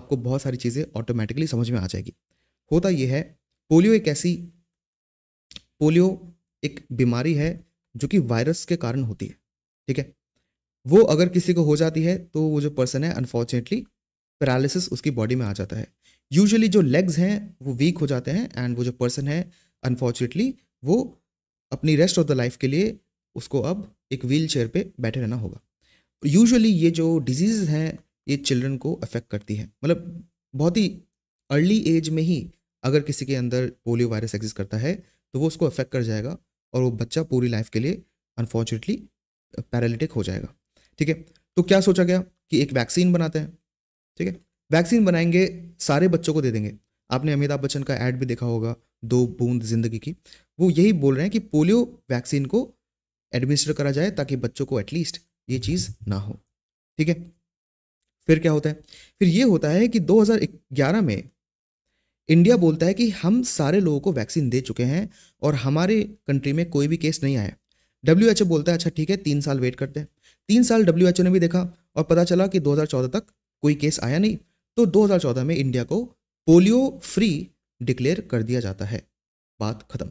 आपको बहुत सारी चीज़ें ऑटोमेटिकली समझ में आ जाएगी होता यह है पोलियो एक ऐसी पोलियो एक बीमारी है जो कि वायरस के कारण होती है ठीक है वो अगर किसी को हो जाती है तो वो जो पर्सन है अनफॉर्चुनेटली पैरालिसिस उसकी बॉडी में आ जाता है यूजुअली जो लेग्स हैं वो वीक हो जाते हैं एंड वो जो पर्सन है अनफॉर्चुनेटली वो अपनी रेस्ट ऑफ द लाइफ के लिए उसको अब एक व्हील चेयर पर बैठे रहना होगा यूजअली ये जो डिजीज़ हैं ये चिल्ड्रन को अफेक्ट करती हैं मतलब बहुत ही अर्ली एज में ही अगर किसी के अंदर पोलियो वायरस एग्जिस्ट करता है तो वो उसको अफेक्ट कर जाएगा और वो बच्चा पूरी लाइफ के लिए अनफॉर्चुनेटली पैरालिटिक हो जाएगा ठीक है तो क्या सोचा गया कि एक वैक्सीन बनाते हैं ठीक है वैक्सीन बनाएंगे सारे बच्चों को दे देंगे आपने अमिताभ बच्चन का ऐड भी देखा होगा दो बूंद जिंदगी की वो यही बोल रहे हैं कि पोलियो वैक्सीन को एडमिनिस्टर करा जाए ताकि बच्चों को एटलीस्ट ये चीज़ ना हो ठीक है फिर क्या होता है फिर ये होता है कि 2011 में इंडिया बोलता है कि हम सारे लोगों को वैक्सीन दे चुके हैं और हमारे कंट्री में कोई भी केस नहीं आया डब्ल्यू एच ओ बोलता है अच्छा ठीक है तीन साल वेट करते हैं तीन साल डब्ल्यू एच ओ ने भी देखा और पता चला कि 2014 तक कोई केस आया नहीं तो 2014 में इंडिया को पोलियो फ्री डिक्लेयर कर दिया जाता है बात खत्म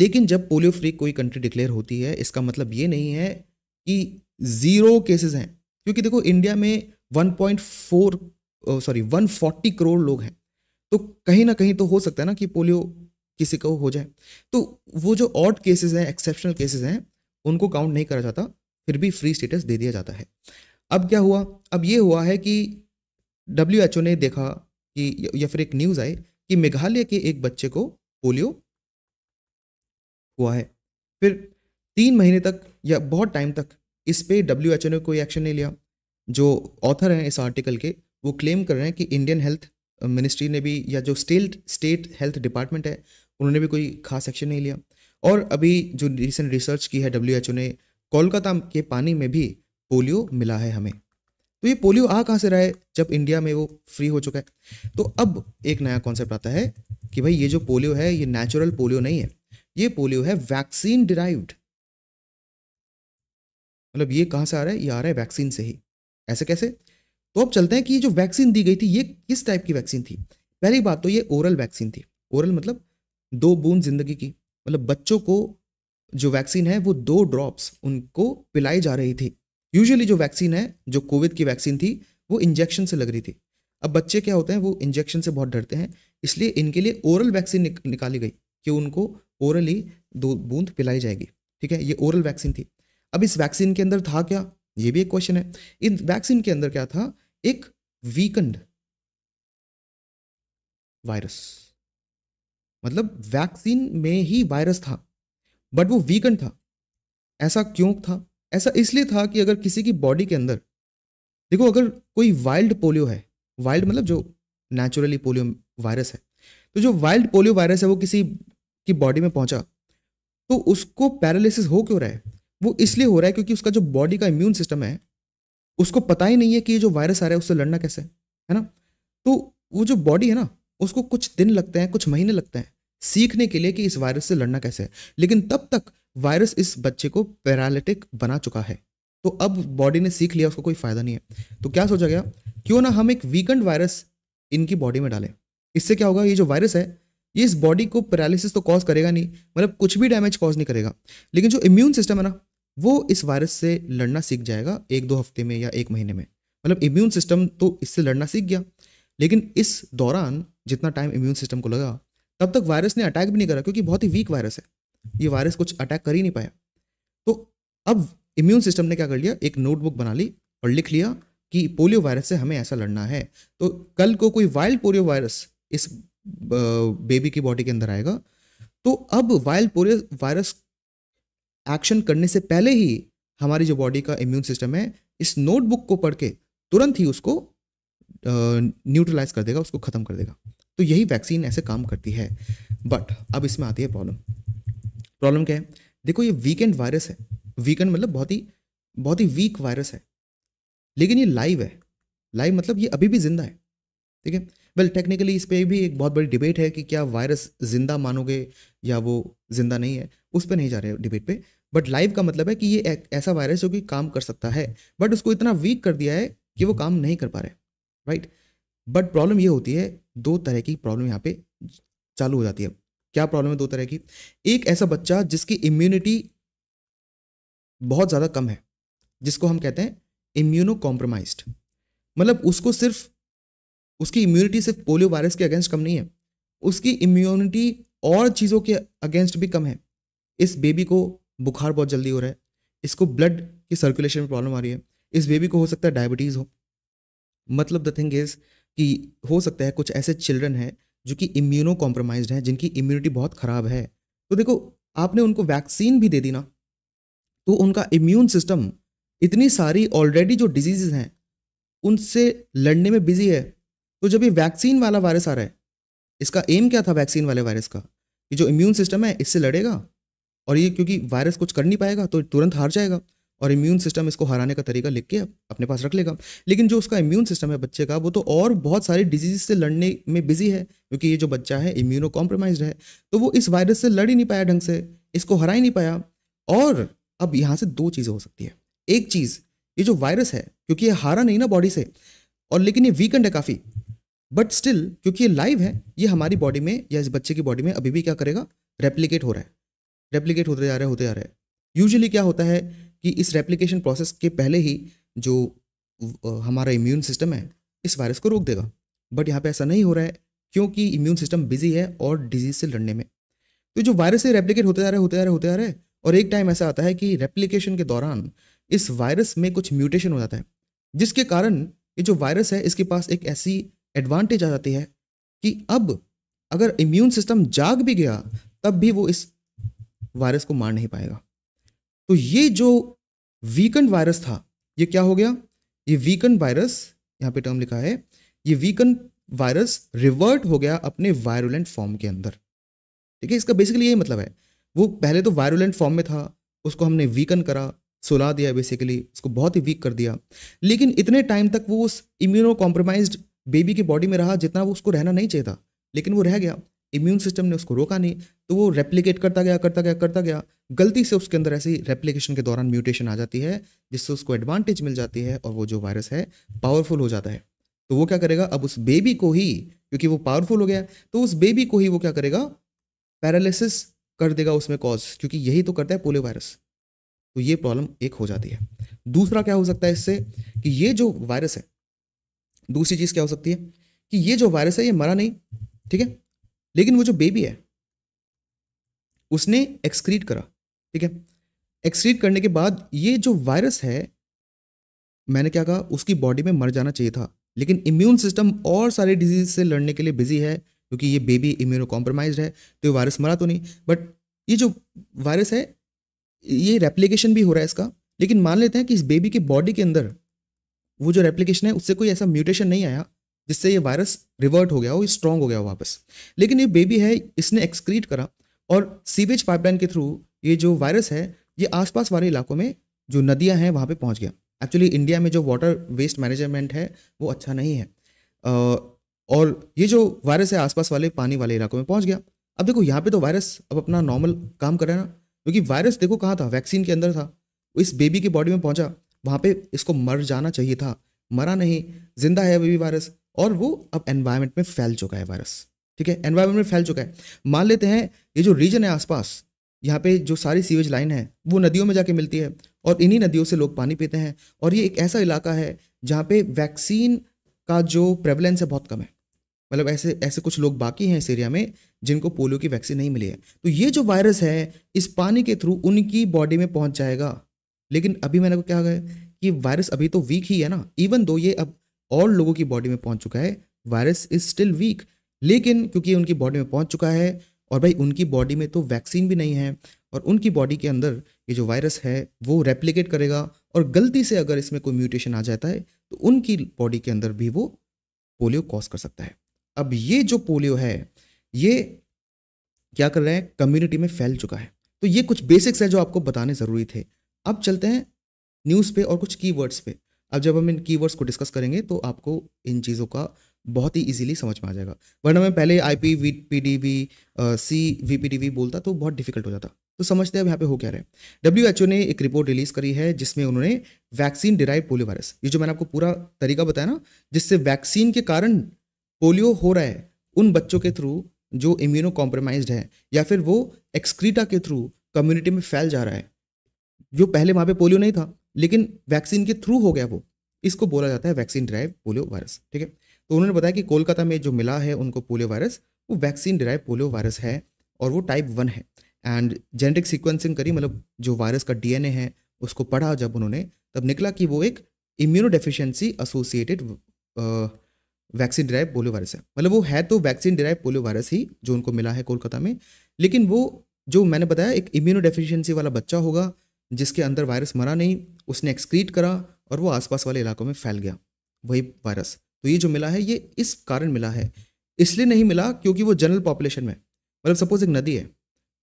लेकिन जब पोलियो फ्री कोई कंट्री डिक्लेयर होती है इसका मतलब ये नहीं है कि ज़ीरो केसेस हैं क्योंकि देखो इंडिया में 1.4 सॉरी 140 करोड़ लोग हैं तो कहीं ना कहीं तो हो सकता है ना कि पोलियो किसी को हो जाए तो वो जो ऑड केसेस हैं एक्सेप्शनल केसेस हैं उनको काउंट नहीं करा जाता फिर भी फ्री स्टेटस दे दिया जाता है अब क्या हुआ अब ये हुआ है कि डब्ल्यू ने देखा कि या फिर एक न्यूज़ आई कि मेघालय के एक बच्चे को पोलियो हुआ है फिर तीन महीने तक या बहुत टाइम तक इस पे डब्ल्यू एच ओ ने कोई एक्शन नहीं लिया जो ऑथर हैं इस आर्टिकल के वो क्लेम कर रहे हैं कि इंडियन हेल्थ मिनिस्ट्री ने भी या जो स्टेट स्टेट हेल्थ डिपार्टमेंट है उन्होंने भी कोई खास एक्शन नहीं लिया और अभी जो रिसेंट रिसर्च की है डब्ल्यू एच ओ ने कोलकाता के पानी में भी पोलियो मिला है हमें तो ये पोलियो आ कहाँ से रहा है जब इंडिया में वो फ्री हो चुका है तो अब एक नया कॉन्सेप्ट आता है कि भाई ये जो पोलियो है ये नेचुरल पोलियो नहीं है ये पोलियो है वैक्सीन डिराइव्ड मतलब ये कहाँ से आ रहा है ये आ रहा है वैक्सीन से ही ऐसे कैसे तो अब चलते हैं कि ये जो वैक्सीन दी गई थी ये किस टाइप की वैक्सीन थी पहली बात तो ये ओरल वैक्सीन थी ओरल मतलब दो बूंद जिंदगी की मतलब बच्चों को जो वैक्सीन है वो दो ड्रॉप्स उनको पिलाई जा रही थी यूजुअली जो वैक्सीन है जो कोविड की वैक्सीन थी वो इंजेक्शन से लग रही थी अब बच्चे क्या होते हैं वो इंजेक्शन से बहुत डरते हैं इसलिए इनके लिए ओरल वैक्सीन निक, निकाली गई कि उनको ओरली दो बूंद पिलाई जाएगी ठीक है ये ओरल वैक्सीन थी अब इस वैक्सीन के अंदर था क्या ये भी एक क्वेश्चन है इन वैक्सीन के अंदर क्या था एक वीकेंड वायरस मतलब वैक्सीन में ही वायरस था बट वो वीकेंड था ऐसा क्यों था ऐसा इसलिए था कि अगर किसी की बॉडी के अंदर देखो अगर कोई वाइल्ड पोलियो है वाइल्ड मतलब जो नेचुरली पोलियो वायरस है तो जो वाइल्ड पोलियो वायरस है वो किसी की बॉडी में पहुंचा तो उसको पैरालिसिस हो क्यों रहा है वो इसलिए हो रहा है क्योंकि उसका जो बॉडी का इम्यून सिस्टम है उसको पता ही नहीं है कि ये जो वायरस आ रहा है उससे लड़ना कैसे है ना तो वो जो बॉडी है ना उसको कुछ दिन लगते हैं कुछ महीने लगते हैं सीखने के लिए कि इस वायरस से लड़ना कैसे है लेकिन तब तक वायरस इस बच्चे को पैरालिटिक बना चुका है तो अब बॉडी ने सीख लिया उसको कोई फ़ायदा नहीं है तो क्या सोचा गया क्यों ना हम एक वीकेंड वायरस इनकी बॉडी में डालें इससे क्या होगा ये जो वायरस है ये इस बॉडी को पैरालिसिस तो कॉज करेगा नहीं मतलब कुछ भी डैमेज कॉज नहीं करेगा लेकिन जो इम्यून सिस्टम है ना वो इस वायरस से लड़ना सीख जाएगा एक दो हफ्ते में या एक महीने में मतलब इम्यून सिस्टम तो इससे लड़ना सीख गया लेकिन इस दौरान जितना टाइम इम्यून सिस्टम को लगा तब तक वायरस ने अटैक भी नहीं करा क्योंकि बहुत ही वीक वायरस है ये वायरस कुछ अटैक कर ही नहीं पाया तो अब इम्यून सिस्टम ने क्या कर लिया एक नोटबुक बना ली और लिख लिया कि पोलियो वायरस से हमें ऐसा लड़ना है तो कल को कोई वाइल्ड पोलियो वायरस इस बेबी की बॉडी के अंदर आएगा तो अब वाइल्ड पोलियो वायरस एक्शन करने से पहले ही हमारी जो बॉडी का इम्यून सिस्टम है इस नोटबुक को पढ़ के तुरंत ही उसको न्यूट्रलाइज कर देगा उसको ख़त्म कर देगा तो यही वैक्सीन ऐसे काम करती है बट अब इसमें आती है प्रॉब्लम प्रॉब्लम क्या है देखो ये वीकेंड वायरस है वीकेंड मतलब बहुत ही बहुत ही वीक वायरस है लेकिन ये लाइव है लाइव मतलब ये अभी भी जिंदा है ठीक है वेल टेक्निकली इस पर भी एक बहुत बड़ी डिबेट है कि क्या वायरस जिंदा मानोगे या वो जिंदा नहीं है उस पर नहीं जा रहे डिबेट पे बट लाइव का मतलब है कि ये एक ऐसा वायरस जो कि काम कर सकता है बट उसको इतना वीक कर दिया है कि वो काम नहीं कर पा रहे राइट बट प्रॉब्लम ये होती है दो तरह की प्रॉब्लम यहाँ पे चालू हो जाती है क्या प्रॉब्लम है दो तरह की एक ऐसा बच्चा जिसकी इम्यूनिटी बहुत ज़्यादा कम है जिसको हम कहते हैं इम्यूनो कॉम्प्रोमाइज मतलब उसको सिर्फ उसकी इम्यूनिटी सिर्फ पोलियो वायरस के अगेंस्ट कम नहीं है उसकी इम्यूनिटी और चीज़ों के अगेंस्ट भी कम है इस बेबी को बुखार बहुत जल्दी हो रहा है इसको ब्लड की सर्कुलेशन में प्रॉब्लम आ रही है इस बेबी को हो सकता है डायबिटीज़ हो मतलब द थिंग इज़ कि हो सकता है कुछ ऐसे चिल्ड्रन हैं जो कि इम्यूनो कॉम्प्रोमाइज हैं जिनकी इम्यूनिटी बहुत ख़राब है तो देखो आपने उनको वैक्सीन भी दे दी ना तो उनका इम्यून सिस्टम इतनी सारी ऑलरेडी जो डिजीज़ हैं उनसे लड़ने में बिजी है तो जब ये वैक्सीन वाला वायरस आ रहा है इसका एम क्या था वैक्सीन वाले वायरस का कि जो इम्यून सिस्टम है इससे लड़ेगा और ये क्योंकि वायरस कुछ कर नहीं पाएगा तो तुरंत हार जाएगा और इम्यून सिस्टम इसको हराने का तरीका लिख के अपने पास रख लेगा लेकिन जो उसका इम्यून सिस्टम है बच्चे का वो तो और बहुत सारी डिजीज से लड़ने में बिजी है क्योंकि ये जो बच्चा है इम्यूनो कॉम्प्रोमाइज है तो वो इस वायरस से लड़ ही नहीं पाया ढंग से इसको हरा ही नहीं पाया और अब यहाँ से दो चीज़ें हो सकती है एक चीज़ ये जो वायरस है क्योंकि ये हारा नहीं ना बॉडी से और लेकिन ये वीकेंड है काफ़ी बट स्टिल क्योंकि ये लाइव है ये हमारी बॉडी में या इस बच्चे की बॉडी में अभी भी क्या करेगा रेप्लीकेट हो रहा है रेप्लीकेट होते जा रहे होते जा रहे हैं यूजली क्या होता है कि इस रेप्लिकेशन प्रोसेस के पहले ही जो हमारा इम्यून सिस्टम है इस वायरस को रोक देगा बट यहाँ पे ऐसा नहीं हो रहा है क्योंकि इम्यून सिस्टम बिजी है और डिजीज से लड़ने में तो जो वायरस है रेप्लिकेट होते जा रहे होते जा रहे होते जा रहे और एक टाइम ऐसा आता है कि रेप्लीकेशन के दौरान इस वायरस में कुछ म्यूटेशन हो जाता है जिसके कारण ये जो वायरस है इसके पास एक ऐसी एडवांटेज आ जाती है कि अब अगर इम्यून सिस्टम जाग भी गया तब भी वो इस वायरस को मार नहीं पाएगा तो ये जो वीकन वायरस था ये क्या हो गया ये वीकन वायरस यहाँ पे टर्म लिखा है ये वीकन वायरस रिवर्ट हो गया अपने वायरुलेंट फॉर्म के अंदर ठीक है इसका बेसिकली यही मतलब है वो पहले तो वायरुलेंट फॉर्म में था उसको हमने वीकन करा सुला दिया बेसिकली उसको बहुत ही वीक कर दिया लेकिन इतने टाइम तक वो उस इम्यूनो कॉम्प्रोमाइज बेबी की बॉडी में रहा जितना वो उसको रहना नहीं चाहिए था लेकिन वो रह गया इम्यून सिस्टम ने उसको रोका नहीं तो वो रेप्लीकेट करता गया करता गया करता गया गलती से उसके अंदर ऐसी रेप्लीकेशन के दौरान म्यूटेशन आ जाती है जिससे उसको एडवांटेज मिल जाती है और वो जो वायरस है पावरफुल हो जाता है तो वो क्या करेगा अब उस बेबी को ही क्योंकि वो पावरफुल हो गया तो उस बेबी को ही वो क्या करेगा पैरालिसिस कर देगा उसमें कॉज क्योंकि यही तो करता है पोलियो वायरस तो ये प्रॉब्लम एक हो जाती है दूसरा क्या हो सकता है इससे कि ये जो वायरस है दूसरी चीज़ क्या हो सकती है कि ये जो वायरस है ये मरा नहीं ठीक है लेकिन वो जो बेबी है उसने एक्सक्रीट करा ठीक है एक्सक्रीट करने के बाद ये जो वायरस है मैंने क्या कहा उसकी बॉडी में मर जाना चाहिए था लेकिन इम्यून सिस्टम और सारे डिजीज से लड़ने के लिए बिजी है क्योंकि ये बेबी इम्यूनो कॉम्प्रोमाइज है तो ये वायरस मरा तो नहीं बट ये जो वायरस है ये रेप्लीकेशन भी हो रहा है इसका लेकिन मान लेते हैं कि इस बेबी के बॉडी के अंदर वो जो रेप्लीकेशन है उससे कोई ऐसा म्यूटेशन नहीं आया जिससे ये वायरस रिवर्ट हो गया हो स्ट्रांग हो गया हो वापस लेकिन ये बेबी है इसने एक्सक्रीट करा और सीवेज पाइपलाइन के थ्रू ये जो वायरस है ये आसपास वाले इलाकों में जो नदियाँ हैं वहाँ पर पहुँच गया एक्चुअली इंडिया में जो वाटर वेस्ट मैनेजमेंट है वो अच्छा नहीं है और ये जो वायरस है आसपास वाले पानी वाले इलाकों में पहुँच गया अब देखो यहाँ पे तो वायरस अब अपना नॉर्मल काम कर रहा है ना क्योंकि वायरस देखो कहाँ था वैक्सीन के अंदर था इस बेबी की बॉडी में पहुँचा वहाँ पर इसको मर जाना चाहिए था मरा नहीं जिंदा है अभी भी वायरस और वो अब एनवायरमेंट में फैल चुका है वायरस ठीक है एनवायरमेंट में फैल चुका है मान लेते हैं ये जो रीजन है आसपास यहाँ पे जो सारी सीवेज लाइन है वो नदियों में जाके मिलती है और इन्हीं नदियों से लोग पानी पीते हैं और ये एक ऐसा इलाका है जहाँ पे वैक्सीन का जो प्रेवलेंस है बहुत कम है मतलब ऐसे ऐसे कुछ लोग बाकी हैं इस एरिया में जिनको पोलियो की वैक्सीन नहीं मिली है तो ये जो वायरस है इस पानी के थ्रू उनकी बॉडी में पहुंच जाएगा लेकिन अभी मैंने को क्या है कि वायरस अभी तो वीक ही है ना इवन दो ये अब और लोगों की बॉडी में पहुंच चुका है वायरस इज स्टिल वीक लेकिन क्योंकि उनकी बॉडी में पहुंच चुका है और भाई उनकी बॉडी में तो वैक्सीन भी नहीं है और उनकी बॉडी के अंदर ये जो वायरस है वो रेप्लिकेट करेगा और गलती से अगर इसमें कोई म्यूटेशन आ जाता है तो उनकी बॉडी के अंदर भी वो पोलियो कॉज कर सकता है अब ये जो पोलियो है ये क्या कर रहे हैं कम्युनिटी में फैल चुका है तो ये कुछ बेसिक्स है जो आपको बताने ज़रूरी थे अब चलते हैं न्यूज़ पे और कुछ कीवर्ड्स पे अब जब हम इन कीवर्ड्स को डिस्कस करेंगे तो आपको इन चीज़ों का बहुत ही इजीली समझ में आ जाएगा वरना मैं पहले I P V P D V C V P D V बोलता तो बहुत डिफिकल्ट हो जाता तो समझते हैं यहाँ पे हो क्या रहे डब्ल्यू एच ओ ने एक रिपोर्ट रिलीज करी है जिसमें उन्होंने वैक्सीन डिराइव पोलियो वायरस ये जो मैंने आपको पूरा तरीका बताया ना जिससे वैक्सीन के कारण पोलियो हो रहा है उन बच्चों के थ्रू जो इम्यूनो कॉम्प्रोमाइज है या फिर वो एक्सक्रीटा के थ्रू कम्युनिटी में फैल जा रहा है जो पहले वहाँ पे पोलियो नहीं था लेकिन वैक्सीन के थ्रू हो गया वो इसको बोला जाता है वैक्सीन ड्राइव पोलियो वायरस ठीक है तो उन्होंने बताया कि कोलकाता में जो मिला है उनको पोलियो वायरस वो वैक्सीन डिराइव पोलियो वायरस है और वो टाइप वन है एंड जेनेटिक सिक्वेंसिंग करी मतलब जो वायरस का डीएनए है उसको पढ़ा जब उन्होंने तब निकला कि वो एक immuno deficiency associated vaccine derive polio virus है मतलब वो है तो वैक्सीन डिराइव पोलियो वायरस ही जो उनको मिला है कोलकाता में लेकिन वो जो मैंने बताया एक इम्यूनो डेफिशिएंसी वाला बच्चा होगा जिसके अंदर वायरस मरा नहीं उसने एक्सक्रीट करा और वो आसपास वाले इलाकों में फैल गया वही वायरस तो ये जो मिला है ये इस कारण मिला है इसलिए नहीं मिला क्योंकि वो जनरल पॉपुलेशन में मतलब सपोज एक नदी है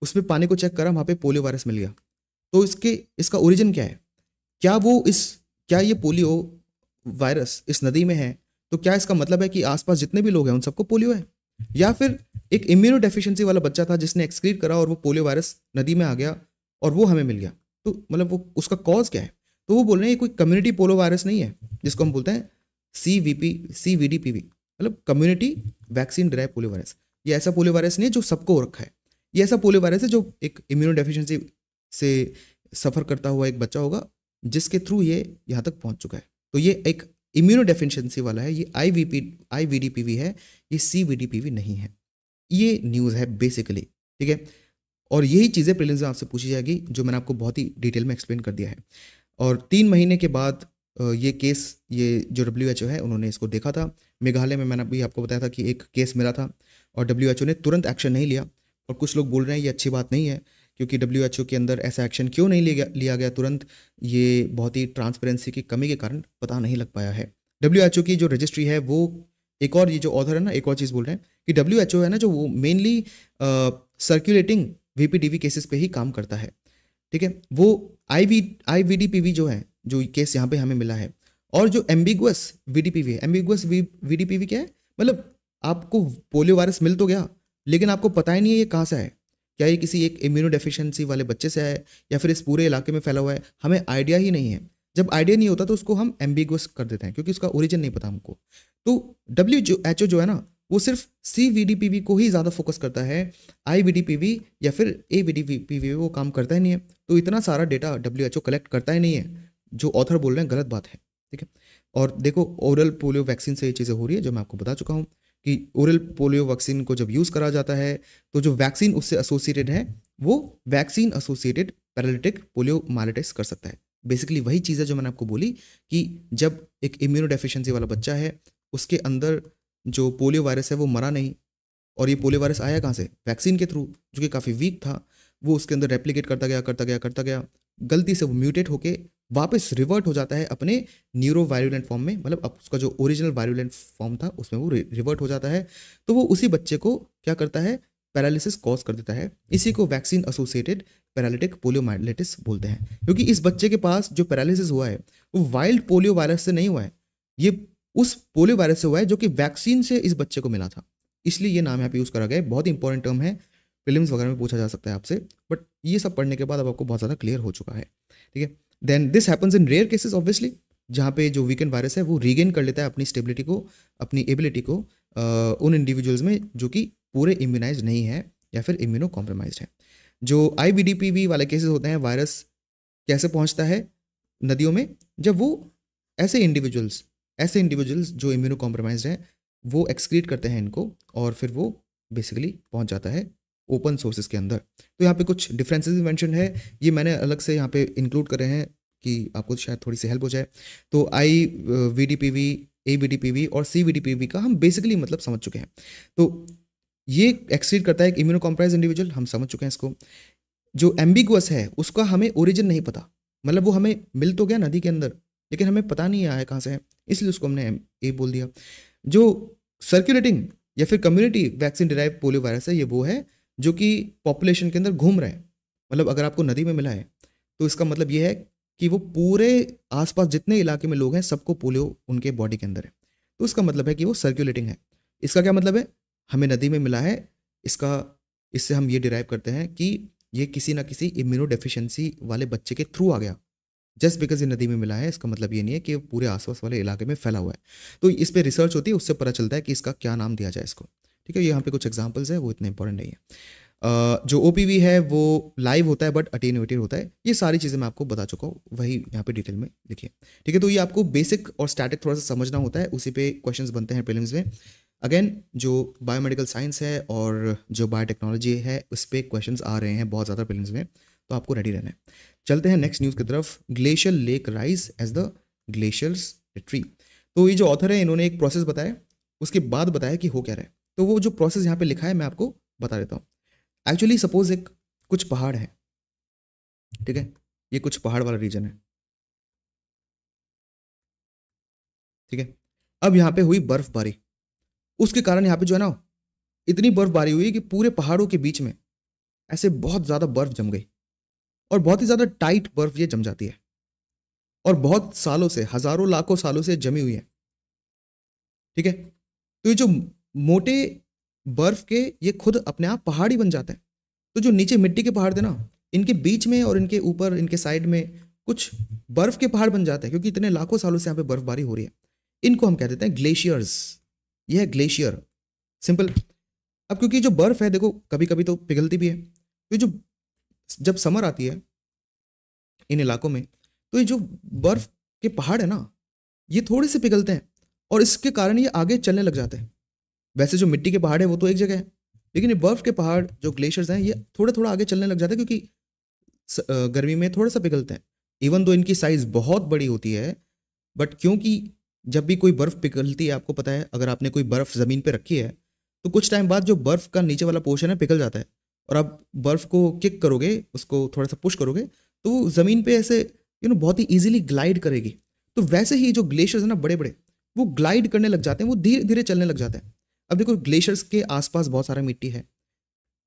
उसमें पानी को चेक करा वहाँ पे पोलियो वायरस मिल गया तो इसके इसका ओरिजिन क्या है क्या वो इस क्या ये पोलियो वायरस इस नदी में है तो क्या इसका मतलब है कि आसपास जितने भी लोग हैं उन सबको पोलियो है या फिर एक इम्यूनो डेफिशिएंसी वाला बच्चा था जिसने एक्सक्रीट करा और वो पोलियो वायरस नदी में आ गया और वो हमें मिल गया तो मतलब वो उसका कॉज क्या है तो वो बोल रहे हैं ये कोई कम्युनिटी पोलो वायरस नहीं है जिसको हम बोलते हैं C V P C V D P V मतलब community vaccine drive polio virus ये ऐसा पोलियो वायरस नहीं है जो सबको हो रखा है ये ऐसा पोलियो वायरस है जो एक इम्यूनो डेफिशिएंसी से सफ़र करता हुआ एक बच्चा होगा जिसके थ्रू ये यहाँ तक पहुँच चुका है तो ये एक इम्यूनो डेफिशिएंसी वाला है ये I V P I V D P V है ये C V D P V नहीं है ये न्यूज़ है बेसिकली ठीक है और यही चीज़ें प्रिलिम्स में आपसे पूछी जाएगी जो मैंने आपको बहुत ही डिटेल में एक्सप्लेन कर दिया है और तीन महीने के बाद ये केस ये जो डब्ल्यू एच ओ है उन्होंने इसको देखा था मेघालय में मैंने अभी आपको बताया था कि एक केस मिला था और डब्ल्यू एच ओ ने तुरंत एक्शन नहीं लिया और कुछ लोग बोल रहे हैं ये अच्छी बात नहीं है क्योंकि डब्ल्यू एच ओ के अंदर ऐसा एक्शन क्यों नहीं लिया लिया गया तुरंत ये बहुत ही ट्रांसपेरेंसी की कमी के कारण पता नहीं लग पाया है डब्ल्यू एच ओ की जो रजिस्ट्री है वो एक और ये जो ऑथर है ना एक और चीज़ बोल रहे हैं कि डब्ल्यू एच ओ है ना जो वो mainly circulating V P D V cases पे ही काम करता है ठीक है वो I V I V D P V जो है जो केस यहाँ पे हमें मिला है और जो एम्बिगुअस वीडीपीवी है एम्बिगुअस वीडीपीवी क्या है मतलब आपको पोलियो वायरस मिल तो गया लेकिन आपको पता ही नहीं है ये कहाँ से है क्या ये किसी एक इम्यूनो डेफिशिएंसी वाले बच्चे से है या फिर इस पूरे इलाके में फैला हुआ है हमें आइडिया ही नहीं है जब आइडिया नहीं होता तो उसको हम एम्बिगुअस कर देते हैं क्योंकि उसका ओरिजिन नहीं पता हमको तो डब्ल्यू जो एच ओ जो है ना वो सिर्फ C V D P V को ही ज़्यादा फोकस करता है I V D P V या फिर A V D P V वो काम करता ही नहीं है तो इतना सारा data W H O collect करता ही नहीं है जो ऑथर बोल रहे हैं गलत बात है ठीक है और देखो ओरल पोलियो वैक्सीन से ये चीज़ें हो रही है जो मैं आपको बता चुका हूँ कि ओरल पोलियो वैक्सीन को जब यूज़ करा जाता है तो जो वैक्सीन उससे एसोसिएटेड है वो vaccine associated paralytic polio myelitis कर सकता है बेसिकली वही चीज़ है जो मैंने आपको बोली कि जब एक इम्यूनो डेफिशिएंसी वाला बच्चा है उसके अंदर जो पोलियो वायरस है वो मरा नहीं और ये पोलियो वायरस आया कहाँ से वैक्सीन के थ्रू जो कि काफ़ी वीक था वो उसके अंदर रेप्लीकेट करता गया करता गया करता गया गलती से वो म्यूटेट होकर वापस रिवर्ट हो जाता है अपने न्यूरो वायरुलेंट फॉर्म में मतलब उसका जो ओरिजिनल वायरुलेंट फॉर्म था उसमें वो रिवर्ट हो जाता है तो वो उसी बच्चे को क्या करता है पैरालिसिस कॉज कर देता है इसी को वैक्सीन एसोसिएटेड पैरालिटिक पोलियोमाइलाइटिस बोलते हैं क्योंकि इस बच्चे के पास जो पैरालिसिस हुआ है वो वाइल्ड पोलियो वायरस से नहीं हुआ है ये उस पोलियो वायरस से हुआ है जो कि वैक्सीन से इस बच्चे को मिला था इसलिए ये नाम यहाँ पे यूज़ करा गया बहुत इंपॉर्टेंट टर्म है फिल्म वगैरह में पूछा जा सकता है आपसे बट ये सब पढ़ने के बाद अब आपको बहुत ज़्यादा क्लियर हो चुका है ठीक है then this happens in rare cases obviously जहाँ पे जो वीकेंड वायरस है वो रीगेन कर लेता है अपनी स्टेबिलिटी को अपनी एबिलिटी को उन इंडिविजुअल्स में जो कि पूरे इम्यूनाइज नहीं है या फिर इम्यूनो कॉम्प्रोमाइज है जो आई वाले केसेस होते हैं वायरस कैसे पहुंचता है नदियों में जब वो ऐसे इंडिविजुअल्स ऐसे इंडिविजुअल्स जो इम्यूनो कॉम्प्रोमाइज हैं वो एक्सक्रीट करते हैं इनको और फिर वो बेसिकली पहुँच जाता है ओपन सोर्सेज के अंदर तो यहाँ पे कुछ डिफरेंसेस मेंशन है ये मैंने अलग से यहाँ पे इंक्लूड करे हैं कि आपको शायद थोड़ी सी हेल्प हो जाए तो I V D P V A V D P V और C V D P V का हम बेसिकली मतलब समझ चुके हैं तो ये एक्सीड करता है एक इम्यूनो कॉम्प्राइज इंडिविजुअल हम समझ चुके हैं इसको जो एम्बिगुअस है उसका हमें ओरिजिन नहीं पता मतलब वो हमें मिल तो गया नदी के अंदर लेकिन हमें पता नहीं आया कहाँ से है इसलिए उसको हमने ए बोल दिया जो सर्कुलेटिंग या फिर community vaccine derive polio virus है ये वो है जो कि पॉपुलेशन के अंदर घूम रहे हैं मतलब अगर आपको नदी में मिला है तो इसका मतलब ये है कि वो पूरे आसपास जितने इलाके में लोग हैं सबको पोलियो उनके बॉडी के अंदर है तो इसका मतलब है कि वो सर्कुलेटिंग है इसका क्या मतलब है हमें नदी में मिला है इसका इससे हम ये डिराइव करते हैं कि ये किसी ना किसी इम्यूनो डेफिशिएंसी वाले बच्चे के थ्रू आ गया जस्ट बिकॉज ये नदी में मिला है इसका मतलब ये नहीं है कि पूरे आसपास वाले इलाके में फैला हुआ है तो इस पर रिसर्च होती है उससे पता चलता है कि इसका क्या नाम दिया जाए इसको ठीक है यहाँ पे कुछ एग्जाम्पल्स है वो इतने इंपॉर्टेंट नहीं है जो ओ है वो लाइव होता है बट अटेन्यूटेड होता है ये सारी चीज़ें मैं आपको बता चुका हूँ वही यहाँ पे डिटेल में लिखिए ठीक है तो ये आपको बेसिक और स्टैटिक थोड़ा सा समझना होता है उसी पे क्वेश्चंस बनते हैं फिल्म में अगेन जो बायोमेडिकल साइंस है और जो बायोटेक्नोलॉजी है उस पर क्वेश्चन आ रहे हैं बहुत ज़्यादा फिल्म में तो आपको रेडी रहना है चलते हैं नेक्स्ट न्यूज़ की तरफ glacier lake rise as the glaciers retreat तो ये जो ऑथर है इन्होंने एक प्रोसेस बताया उसके बाद बताया कि हो क्या रहा है तो वो जो प्रोसेस यहाँ पे लिखा है मैं आपको बता देता हूँ एक्चुअली सपोज एक कुछ पहाड़ है ठीक है ये कुछ पहाड़ वाला रीजन है ठीक है अब यहाँ पे हुई बर्फबारी उसके कारण यहाँ पे जो है ना इतनी बर्फबारी हुई कि पूरे पहाड़ों के बीच में ऐसे बहुत ज़्यादा बर्फ जम गई और बहुत ही ज़्यादा टाइट बर्फ ये जम जाती है और बहुत सालों से हज़ारों लाखों सालों से जमी हुई है ठीक है तो ये जो मोटे बर्फ के ये खुद अपने आप पहाड़ ही बन जाते हैं तो जो नीचे मिट्टी के पहाड़ थे ना इनके बीच में और इनके ऊपर इनके साइड में कुछ बर्फ के पहाड़ बन जाते हैं क्योंकि इतने लाखों सालों से यहाँ पे बर्फबारी हो रही है इनको हम कह देते हैं ग्लेशियर्स यह है ग्लेशियर सिंपल अब क्योंकि जो बर्फ है देखो कभी कभी तो पिघलती भी है क्योंकि तो जो जब समर आती है इन इलाकों में तो ये जो बर्फ के पहाड़ है ना ये थोड़े से पिघलते हैं और इसके कारण ये आगे चलने लग जाते हैं वैसे जो मिट्टी के पहाड़ हैं वो तो एक जगह है लेकिन ये बर्फ के पहाड़ जो ग्लेशियर्स हैं ये थोड़ा थोड़ा आगे चलने लग जाते हैं क्योंकि गर्मी में थोड़ा सा पिघलते हैं इवन दो इनकी साइज़ बहुत बड़ी होती है बट क्योंकि जब भी कोई बर्फ़ पिघलती है आपको पता है अगर आपने कोई बर्फ़ ज़मीन पर रखी है तो कुछ टाइम बाद जो बर्फ़ का नीचे वाला पोर्शन है पिघल जाता है और आप बर्फ़ को किक करोगे उसको थोड़ा सा पुश करोगे तो ज़मीन पे ऐसे यू नो बहुत ही ईजिली ग्लाइड करेगी तो वैसे ही जो ग्लेशियर्स हैं ना बड़े बड़े वो ग्लाइड करने लग जाते हैं वो धीरे धीरे चलने लग जाते हैं अब देखो ग्लेशियर्स के आसपास बहुत सारा मिट्टी है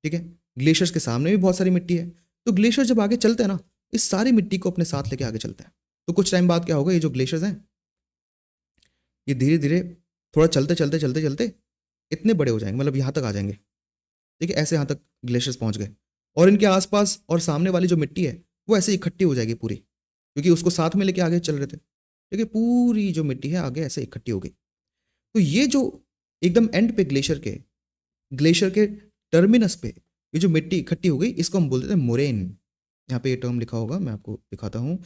ठीक है ग्लेशियर्स के सामने भी बहुत सारी मिट्टी है तो ग्लेशियर जब आगे चलते हैं ना इस सारी मिट्टी को अपने साथ लेके आगे चलते हैं तो कुछ टाइम बाद क्या होगा ये जो ग्लेशियर्स हैं ये धीरे धीरे थोड़ा चलते चलते चलते चलते इतने बड़े हो जाएंगे मतलब यहाँ तक आ जाएंगे ठीक है ऐसे यहाँ तक ग्लेशियर्स पहुँच गए और इनके आसपास और सामने वाली जो मिट्टी है वो ऐसे इकट्ठी हो जाएगी पूरी क्योंकि उसको साथ में लेके आगे चल रहे थे ठीक है पूरी जो मिट्टी है आगे ऐसे इकट्ठी हो गई तो ये जो एकदम एंड पे ग्लेशियर के ग्लेशियर के टर्मिनस पे ये जो मिट्टी इकट्ठी हो गई इसको हम बोलते थे मोरेन यहाँ पे ये टर्म लिखा होगा मैं आपको दिखाता हूँ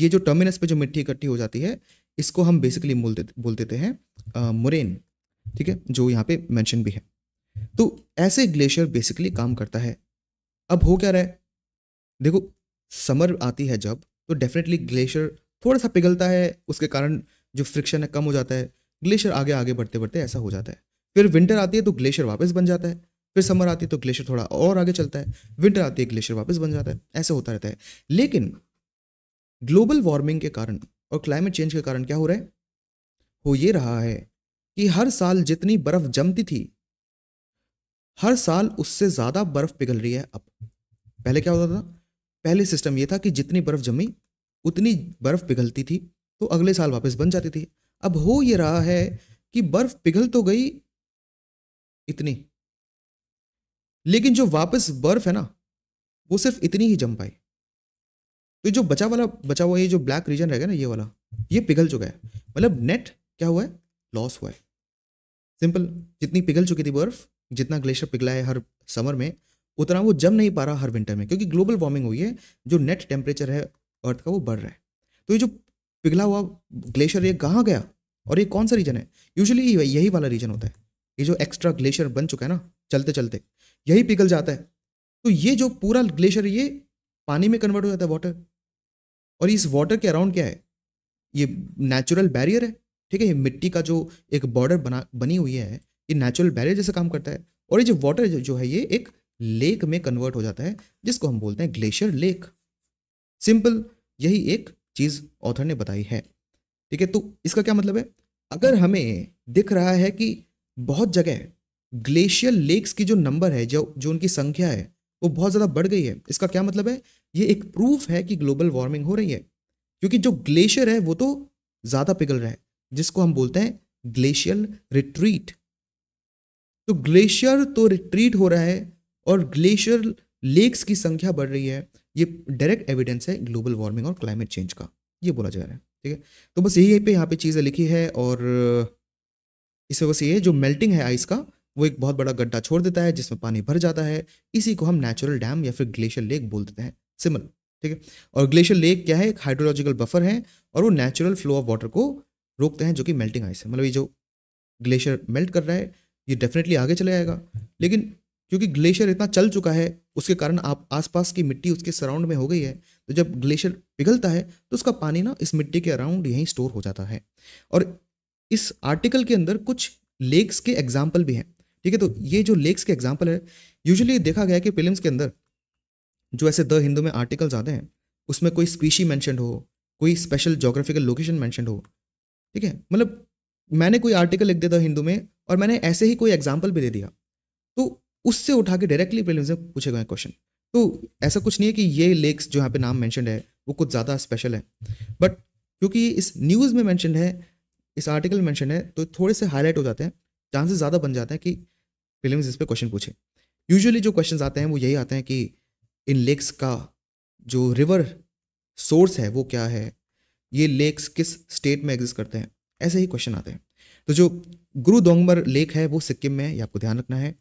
ये जो टर्मिनस पे जो मिट्टी इकट्ठी हो जाती है इसको हम बेसिकली बोलते बोल देते हैं मोरेन ठीक है जो यहाँ पे मैंशन भी है तो ऐसे ग्लेशियर बेसिकली काम करता है अब हो क्या रहा है देखो समर आती है जब तो डेफिनेटली ग्लेशियर थोड़ा सा पिघलता है उसके कारण जो फ्रिक्शन है कम हो जाता है ग्लेशियर आगे आगे बढ़ते बढ़ते ऐसा हो जाता है फिर विंटर आती है तो ग्लेशियर वापस बन जाता है फिर समर आती है तो ग्लेशियर थोड़ा और आगे चलता है विंटर आती है ग्लेशियर वापस बन जाता है ऐसा होता रहता है लेकिन ग्लोबल वार्मिंग के कारण और क्लाइमेट चेंज के कारण क्या हो रहा है हो ये रहा है कि हर साल जितनी बर्फ जमती थी हर साल उससे ज्यादा बर्फ पिघल रही है अब पहले क्या होता था पहले सिस्टम ये था कि जितनी बर्फ जमी उतनी बर्फ पिघलती थी तो अगले साल वापस बन जाती थी अब हो ये रहा है कि बर्फ पिघल तो गई इतनी लेकिन जो वापस बर्फ है ना वो सिर्फ इतनी ही जम पाई तो जो बचा वाला बचा हुआ ये जो ब्लैक रीजन रहेगा ना ये वाला ये पिघल चुका है मतलब नेट क्या हुआ है लॉस हुआ है सिंपल जितनी पिघल चुकी थी बर्फ जितना ग्लेशियर पिघला है हर समर में उतना वो जम नहीं पा रहा हर विंटर में क्योंकि ग्लोबल वार्मिंग हुई है जो नेट टेम्परेचर है अर्थ का वो बढ़ रहा है तो ये जो पिघला हुआ ग्लेशियर ये कहाँ गया और ये कौन सा रीजन है यूजली यही वाला रीजन होता है ये जो एक्स्ट्रा ग्लेशियर बन चुका है ना चलते चलते यही पिघल जाता है तो ये जो पूरा ग्लेशियर ये पानी में कन्वर्ट हो जाता है वाटर और इस वाटर के अराउंड क्या है ये नेचुरल बैरियर है ठीक है ये मिट्टी का जो एक बॉर्डर बना बनी हुई है ये नेचुरल बैरियर जैसे काम करता है और ये जो वाटर जो है ये एक लेक में कन्वर्ट हो जाता है जिसको हम बोलते हैं ग्लेशियर लेक सिंपल यही एक चीज़ ऑथर ने बताई है ठीक है तो इसका क्या मतलब है अगर हमें दिख रहा है कि बहुत जगह ग्लेशियर लेक्स की जो नंबर है जो जो उनकी संख्या है वो बहुत ज़्यादा बढ़ गई है इसका क्या मतलब है ये एक प्रूफ है कि ग्लोबल वार्मिंग हो रही है क्योंकि जो ग्लेशियर है वो तो ज़्यादा पिघल रहा है जिसको हम बोलते हैं ग्लेशियल रिट्रीट तो ग्लेशियर तो रिट्रीट हो रहा है और ग्लेशियर लेक्स की संख्या बढ़ रही है ये डायरेक्ट एविडेंस है ग्लोबल वार्मिंग और क्लाइमेट चेंज का ये बोला जा रहा है ठीक है तो बस यही पे यहाँ पे चीज़ें लिखी है और इससे बस ये जो मेल्टिंग है आइस का वो एक बहुत बड़ा गड्ढा छोड़ देता है जिसमें पानी भर जाता है इसी को हम नेचुरल डैम या फिर ग्लेशियर लेक बोल देते हैं सिमल ठीक है और ग्लेशियर लेक क्या है एक हाइड्रोलॉजिकल बफर है और वो नेचुरल फ्लो ऑफ वाटर को रोकते हैं जो कि मेल्टिंग आइस है मतलब ये जो ग्लेशियर मेल्ट कर रहा है ये डेफिनेटली आगे चले जाएगा लेकिन क्योंकि ग्लेशियर इतना चल चुका है उसके कारण आप आसपास की मिट्टी उसके सराउंड में हो गई है तो जब ग्लेशियर पिघलता है तो उसका पानी ना इस मिट्टी के अराउंड यहीं स्टोर हो जाता है और इस आर्टिकल के अंदर कुछ लेक्स के एग्जाम्पल भी हैं ठीक है तो ये जो लेक्स के एग्जाम्पल है यूजली देखा गया कि फिल्म के अंदर जो ऐसे द हिंदू में आर्टिकल्स आते हैं उसमें कोई स्पीशी मैंशन हो कोई स्पेशल जोग्राफिकल लोकेशन मैंशन हो ठीक है मतलब मैंने कोई आर्टिकल लिख दिया द हिंदू में और मैंने ऐसे ही कोई एग्जाम्पल भी दे दिया तो उससे उठा के डायरेक्टली प्रीलिम्स में पूछे गए क्वेश्चन तो ऐसा कुछ नहीं है कि ये लेक्स जो यहाँ पे नाम मैंशन है वो कुछ ज़्यादा स्पेशल है बट क्योंकि इस न्यूज़ में मैंशनड है इस आर्टिकल में मैंशन है तो थोड़े से हाईलाइट हो जाते हैं चांसेस ज़्यादा बन जाते हैं कि प्रीलिम्स इस पर क्वेश्चन पूछे यूजुअली जो क्वेश्चन आते हैं वो यही आते हैं कि इन लेक्स का जो रिवर सोर्स है वो क्या है ये लेक्स किस स्टेट में एग्जिस्ट करते हैं ऐसे ही क्वेश्चन आते हैं तो जो गुरु दोंगमर लेक है वो सिक्किम में ये आपको ध्यान रखना है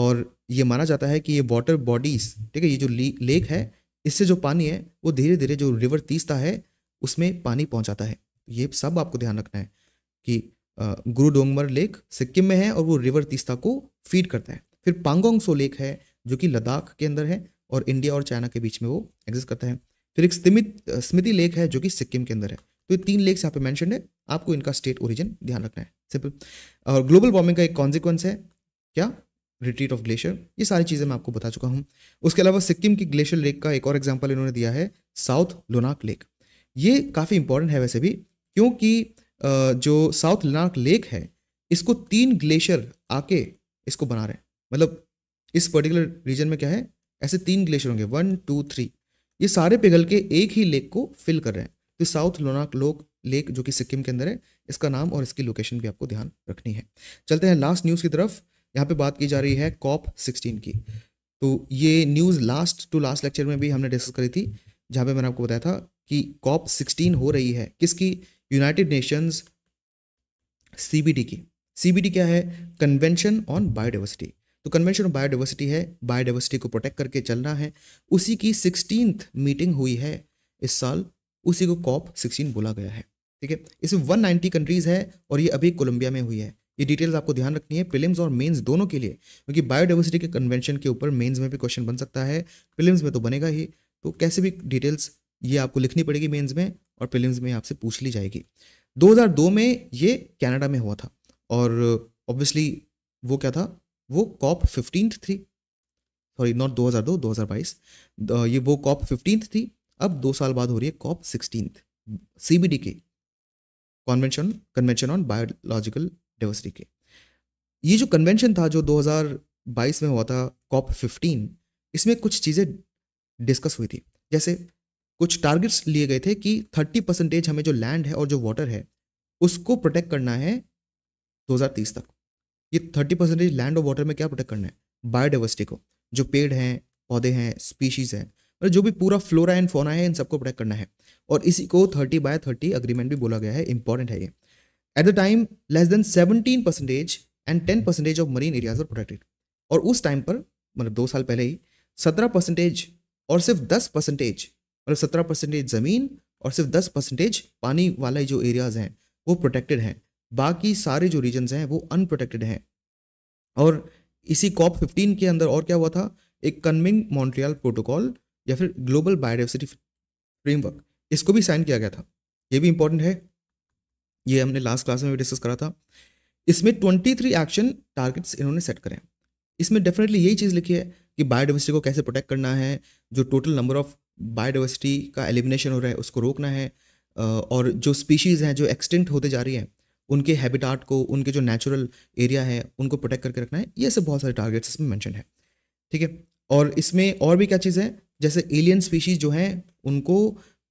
और ये माना जाता है कि ये वाटर बॉडीज़ ठीक है ये जो लेक है इससे जो पानी है वो धीरे धीरे जो रिवर तीसता है उसमें पानी पहुंचाता है ये सब आपको ध्यान रखना है कि गुरु डोंगमर लेक सिक्किम में है और वो रिवर तीस्ता को फीड करता है फिर पांगोंग सो लेक है जो कि लद्दाख के अंदर है और इंडिया और चाइना के बीच में वो एग्जिस्ट करता है फिर एक स्मित स्मृति लेक है जो कि सिक्किम के अंदर है तो ये तीन लेक्स यहाँ पे मैंशन है आपको इनका स्टेट ओरिजिन ध्यान रखना है सिंपल और ग्लोबल वार्मिंग का एक कॉन्सिक्वेंस है क्या रिट्रीट ऑफ ग्लेशियर ये सारी चीज़ें मैं आपको बता चुका हूँ उसके अलावा सिक्किम की ग्लेशियर लेक का एक और एग्जाम्पल इन्होंने दिया है साउथ लोनाक लेक ये काफ़ी इंपॉर्टेंट है वैसे भी क्योंकि जो साउथ लोनाक लेक है इसको तीन ग्लेशियर आके इसको बना रहे हैं मतलब इस पर्टिकुलर रीजन में क्या है ऐसे तीन ग्लेशियर होंगे वन टू थ्री ये सारे पिघल के एक ही लेक को फिल कर रहे हैं तो साउथ लोनाक लोक लेक जो कि सिक्किम के अंदर है इसका नाम और इसकी लोकेशन भी आपको ध्यान रखनी है चलते हैं लास्ट न्यूज़ की तरफ यहाँ पे बात की जा रही है कॉप सिक्सटीन की तो ये news last to last lecture में भी हमने डिस्कस करी थी जहाँ पे मैंने आपको बताया था कि कॉप सिक्सटीन हो रही है किसकी यूनाइटेड नेशंस सीबीडी की सीबीडी क्या है कन्वेंशन ऑन बायोडाइवर्सिटी तो कन्वेंशन ऑफ बायोडाइवर्सिटी है बायोडाइवर्सिटी को प्रोटेक्ट करके चलना है उसी की सिक्सटीन मीटिंग हुई है इस साल उसी को कॉप सिक्सटीन बोला गया है ठीक है इसमें वन कंट्रीज़ है और ये अभी कोलंबिया में हुई है ये डिटेल्स आपको ध्यान रखनी है प्रीलिम्स और मेंस दोनों के लिए क्योंकि बायोडाइवर्सिटी के कन्वेंशन के ऊपर मेंस में भी क्वेश्चन बन सकता है प्रीलिम्स में तो बनेगा ही तो कैसे भी डिटेल्स ये आपको लिखनी पड़ेगी मेन्स में और प्रीलिम्स में आपसे पूछ ली जाएगी दो में ये कैनेडा में हुआ था और ऑब्वियसली वो क्या था वो कॉप फिफ्टीन थी सॉरी नॉट 2002 2022 ये वो कॉप फिफ्टीन थी अब दो साल बाद हो रही है COP sixteen C B D के convention convention on biological diversity के ये जो कन्वेंशन था जो 2022 में हुआ था कॉप 15 इसमें कुछ चीज़ें डिस्कस हुई थी जैसे कुछ टारगेट्स लिए गए थे कि 30 परसेंटेज हमें जो लैंड है और जो वाटर है उसको प्रोटेक्ट करना है 2030 तक ये 30 परसेंटेज लैंड और वाटर में क्या प्रोटेक्ट करना है बायोडाइवर्सिटी को जो पेड़ हैं पौधे हैं स्पीशीज़ हैं मतलब जो भी पूरा फ्लोरा एंड फोना है इन सबको प्रोटेक्ट करना है और इसी को थर्टी बाय थर्टी अग्रीमेंट भी बोला गया है इंपॉर्टेंट है ये at the time less than seventeen percentage and ten percentage of marine areas और प्रोटेक्टेड और उस टाइम पर मतलब दो साल पहले ही सत्रह परसेंटेज और सिर्फ दस परसेंटेज मतलब सत्रह परसेंटेज ज़मीन और सिर्फ दस परसेंटेज पानी वाले जो एरियाज़ हैं वो प्रोटेक्टेड हैं बाकी सारे जो रीजन हैं वो अनप्रोटेक्टेड हैं और इसी कॉप फिफ्टीन के अंदर और क्या हुआ था एक कन्विंग मॉन्ट्रियल प्रोटोकॉल या फिर ग्लोबल बायोडाइवर्सिटी फ्रेमवर्क इसको भी साइन किया गया था ये भी इंपॉर्टेंट है ये हमने लास्ट क्लास में भी डिस्कस करा था इसमें ट्वेंटी थ्री एक्शन टारगेट्स इन्होंने सेट करें इसमें डेफिनेटली यही चीज़ लिखी है कि बायोडाइवर्सिटी को कैसे प्रोटेक्ट करना है जो टोटल नंबर ऑफ बायोडाइवर्सिटी का एलिमिनेशन हो रहा है उसको रोकना है और जो स्पीशीज़ हैं जो एक्सटेंट होते जा रही हैं उनके हैबिटाट को उनके जो नेचुरल एरिया है उनको प्रोटेक्ट करके रखना है ये सब बहुत सारे टारगेट्स इसमें मैंशन है ठीक है और इसमें और भी क्या चीज़ है जैसे एलियन स्पीशीज़ जो हैं उनको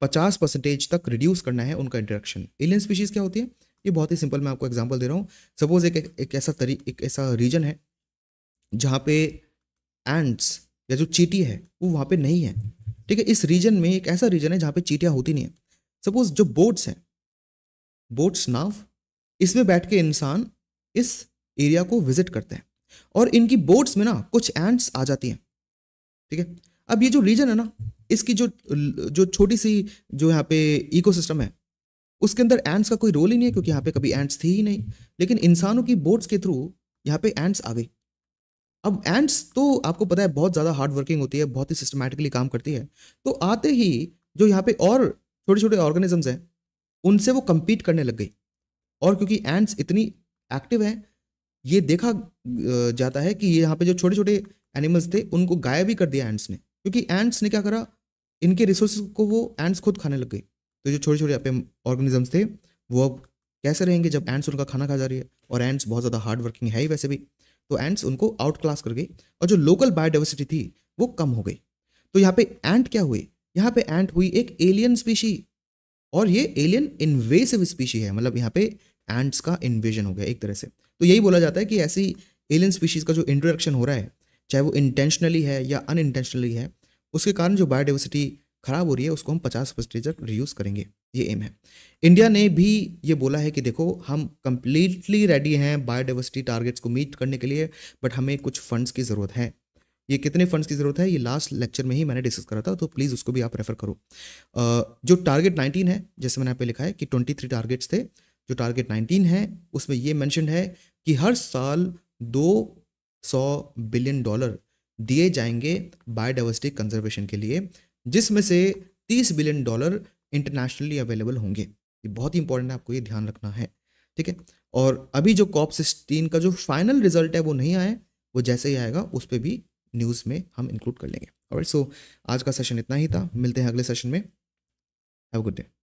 पचास परसेंटेज तक रिड्यूस करना है उनका इंट्रैक्शन एलियन स्पीशीज़ क्या होती है ये बहुत ही सिंपल मैं आपको एग्जाम्पल दे रहा हूँ सपोज एक एक ऐसा तरी एक ऐसा रीजन है जहाँ पे एंड्स या जो चीटी है वो वहाँ पे नहीं है ठीक है इस रीजन में एक ऐसा रीजन है जहाँ पे चीटियाँ होती नहीं है सपोज जो बोट्स हैं बोट्स नाव इसमें बैठ के इंसान इस एरिया को विजिट करते हैं और इनकी बोट्स में ना कुछ एंड्स आ जाती हैं ठीक है अब ये जो रीजन है ना इसकी जो जो छोटी सी जो यहाँ पे इकोसिस्टम है उसके अंदर एंट्स का कोई रोल ही नहीं है क्योंकि यहाँ पे कभी एंट्स थी ही नहीं लेकिन इंसानों की बोट्स के थ्रू यहाँ पे एंट्स आ गई अब एंट्स तो आपको पता है बहुत ज़्यादा हार्ड वर्किंग होती है बहुत ही सिस्टमेटिकली काम करती है तो आते ही जो यहाँ पे और छोटे छोटे ऑर्गेनिजम्स हैं उनसे वो कम्पीट करने लग गई और क्योंकि एंट्स इतनी एक्टिव हैं ये देखा जाता है कि ये यहाँ पे जो छोटे छोटे एनिमल्स थे उनको गायब ही कर दिया एंट्स ने क्योंकि एंट्स ने क्या करा इनके रिसोर्स को वो एंड्स खुद खाने लग गई तो जो छोटे छोटे ऑर्गेनिजम्स थे वो अब कैसे रहेंगे जब एंड्स उनका खाना खा जा रही है और एंड्स बहुत ज़्यादा हार्ड वर्किंग है ही वैसे भी तो एंड्स उनको आउट क्लास कर गई और जो लोकल बायोडाइवर्सिटी थी वो कम हो गई तो यहाँ पे एंट क्या हुई यहाँ पे एंट हुई एक एलियन स्पीशी और ये एलियन इन्वेसिव स्पीशी है मतलब यहाँ पे एंट्स का इन्वेजन हो गया एक तरह से तो यही बोला जाता है कि ऐसी एलियन स्पीशीज़ का जो इंट्रोडक्शन हो रहा है चाहे वो इंटेंशनली है या अनइंटेंशनली है उसके कारण जो बायोडाइवर्सिटी खराब हो रही है उसको हम पचास प्रतिशत रिड्यूस करेंगे ये एम है इंडिया ने भी ये बोला है कि देखो हम कंप्लीटली रेडी हैं बायोडाइवर्सिटी टारगेट्स को मीट करने के लिए बट हमें कुछ फंड्स की ज़रूरत है ये कितने फंड्स की ज़रूरत है ये लास्ट लेक्चर में ही मैंने डिस्कस करा था तो प्लीज़ उसको भी आप रेफर करो जो टारगेट 19 है जैसे मैंने यहाँ पे लिखा है कि 23 टारगेट्स थे जो टारगेट 19 है उसमें ये मैंशन है कि हर साल दो सौ बिलियन डॉलर दिए जाएंगे बायोडाइवर्सिटी कंजर्वेशन के लिए जिसमें से तीस बिलियन डॉलर इंटरनेशनली अवेलेबल होंगे ये बहुत ही इंपॉर्टेंट है आपको ये ध्यान रखना है ठीक है और अभी जो कॉप सिक्सटीन का जो फाइनल रिजल्ट है वो नहीं आया वो जैसे ही आएगा उस पर भी न्यूज़ में हम इंक्लूड कर लेंगे और सो so, आज का सेशन इतना ही था मिलते हैं अगले सेशन में हैव गुड डे